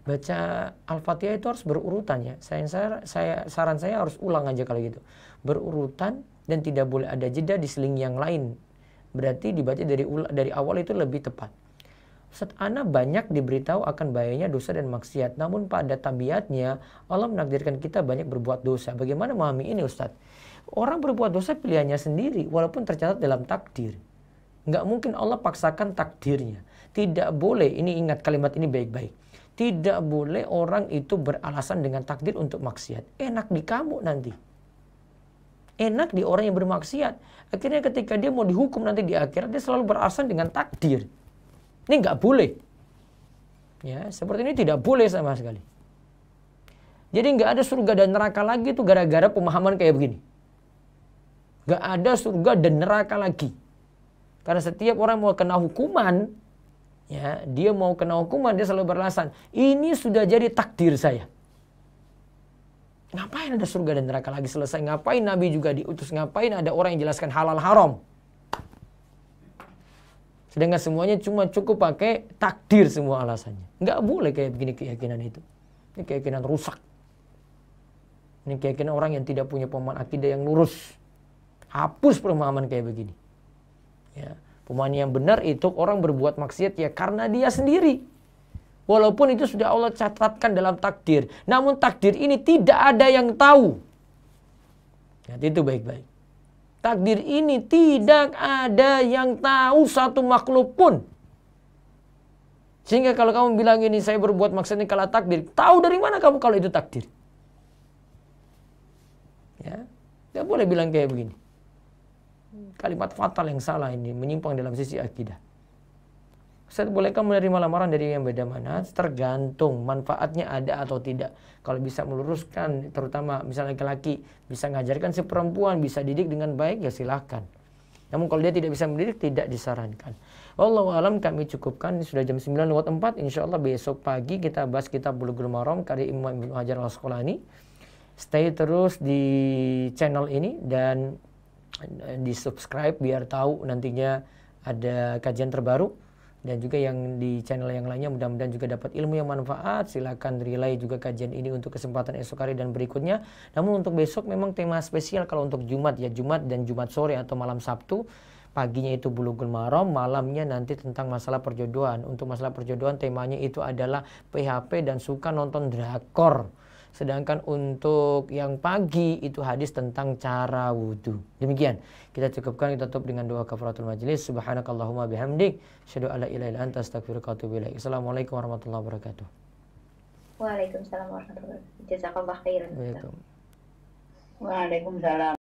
Baca Al-Fatihah itu harus berurutan ya. Saya, saya, saran saya harus ulang aja kalau gitu. Berurutan dan tidak boleh ada jeda di seling yang lain. Berarti dibaca dari dari awal itu lebih tepat. Saat anak banyak diberitahu akan bahayanya dosa dan maksiat. Namun pada tabiatnya Allah menakdirkan kita banyak berbuat dosa. Bagaimana memahami ini Ustadz? Orang berbuat dosa pilihannya sendiri walaupun tercatat dalam takdir. Nggak mungkin Allah paksakan takdirnya. Tidak boleh, ini ingat kalimat ini baik-baik. Tidak boleh orang itu beralasan dengan takdir untuk maksiat. Enak di kamu nanti. Enak di orang yang bermaksiat. Akhirnya ketika dia mau dihukum nanti di akhirat, dia selalu beralasan dengan takdir ini nggak boleh. Ya, seperti ini tidak boleh sama sekali. Jadi nggak ada surga dan neraka lagi itu gara-gara pemahaman kayak begini. Nggak ada surga dan neraka lagi. Karena setiap orang mau kena hukuman, ya dia mau kena hukuman dia selalu beralasan ini sudah jadi takdir saya. Ngapain ada surga dan neraka lagi selesai? Ngapain Nabi juga diutus? Ngapain ada orang yang jelaskan halal haram? Sedangkan semuanya cuma cukup pakai takdir semua alasannya. Nggak boleh kayak begini keyakinan itu. Ini keyakinan rusak. Ini keyakinan orang yang tidak punya pemahaman akidah yang lurus. Hapus pemahaman kayak begini. Ya. Pemahaman yang benar itu orang berbuat maksiat ya karena dia sendiri. Walaupun itu sudah Allah catatkan dalam takdir. Namun takdir ini tidak ada yang tahu. ya itu baik-baik. Takdir ini tidak ada yang tahu satu makhluk pun. Sehingga kalau kamu bilang ini saya berbuat maksudnya kalau takdir, tahu dari mana kamu kalau itu takdir? Ya, tidak boleh bilang kayak begini. Kalimat fatal yang salah ini menyimpang dalam sisi akidah. Ustaz, bolehkah menerima lamaran dari yang beda mana? Tergantung manfaatnya ada atau tidak. Kalau bisa meluruskan, terutama misalnya laki-laki, bisa mengajarkan si perempuan, bisa didik dengan baik, ya silahkan. Namun kalau dia tidak bisa mendidik, tidak disarankan. Allah alam kami cukupkan, sudah jam 9 lewat 4. Insya Allah besok pagi kita bahas kitab Bulughul Maram, karya Imam Ibn Hajar al-Asqalani. Stay terus di channel ini dan di subscribe biar tahu nantinya ada kajian terbaru dan juga yang di channel yang lainnya mudah-mudahan juga dapat ilmu yang manfaat silahkan relay juga kajian ini untuk kesempatan esok hari dan berikutnya namun untuk besok memang tema spesial kalau untuk Jumat ya Jumat dan Jumat sore atau malam Sabtu paginya itu bulughul marom, malamnya nanti tentang masalah perjodohan untuk masalah perjodohan temanya itu adalah PHP dan suka nonton drakor Sedangkan untuk yang pagi itu hadis tentang cara wudhu. Demikian. Kita cukupkan, kita tutup dengan doa kafaratul majelis. Subhanakallahumma bihamdik. Syadu ala ilaha illa anta astagfirullah wa Assalamualaikum warahmatullahi wabarakatuh. Waalaikumsalam warahmatullahi wabarakatuh. Jazakallah khairan. Waalaikumsalam. Waalaikumsalam.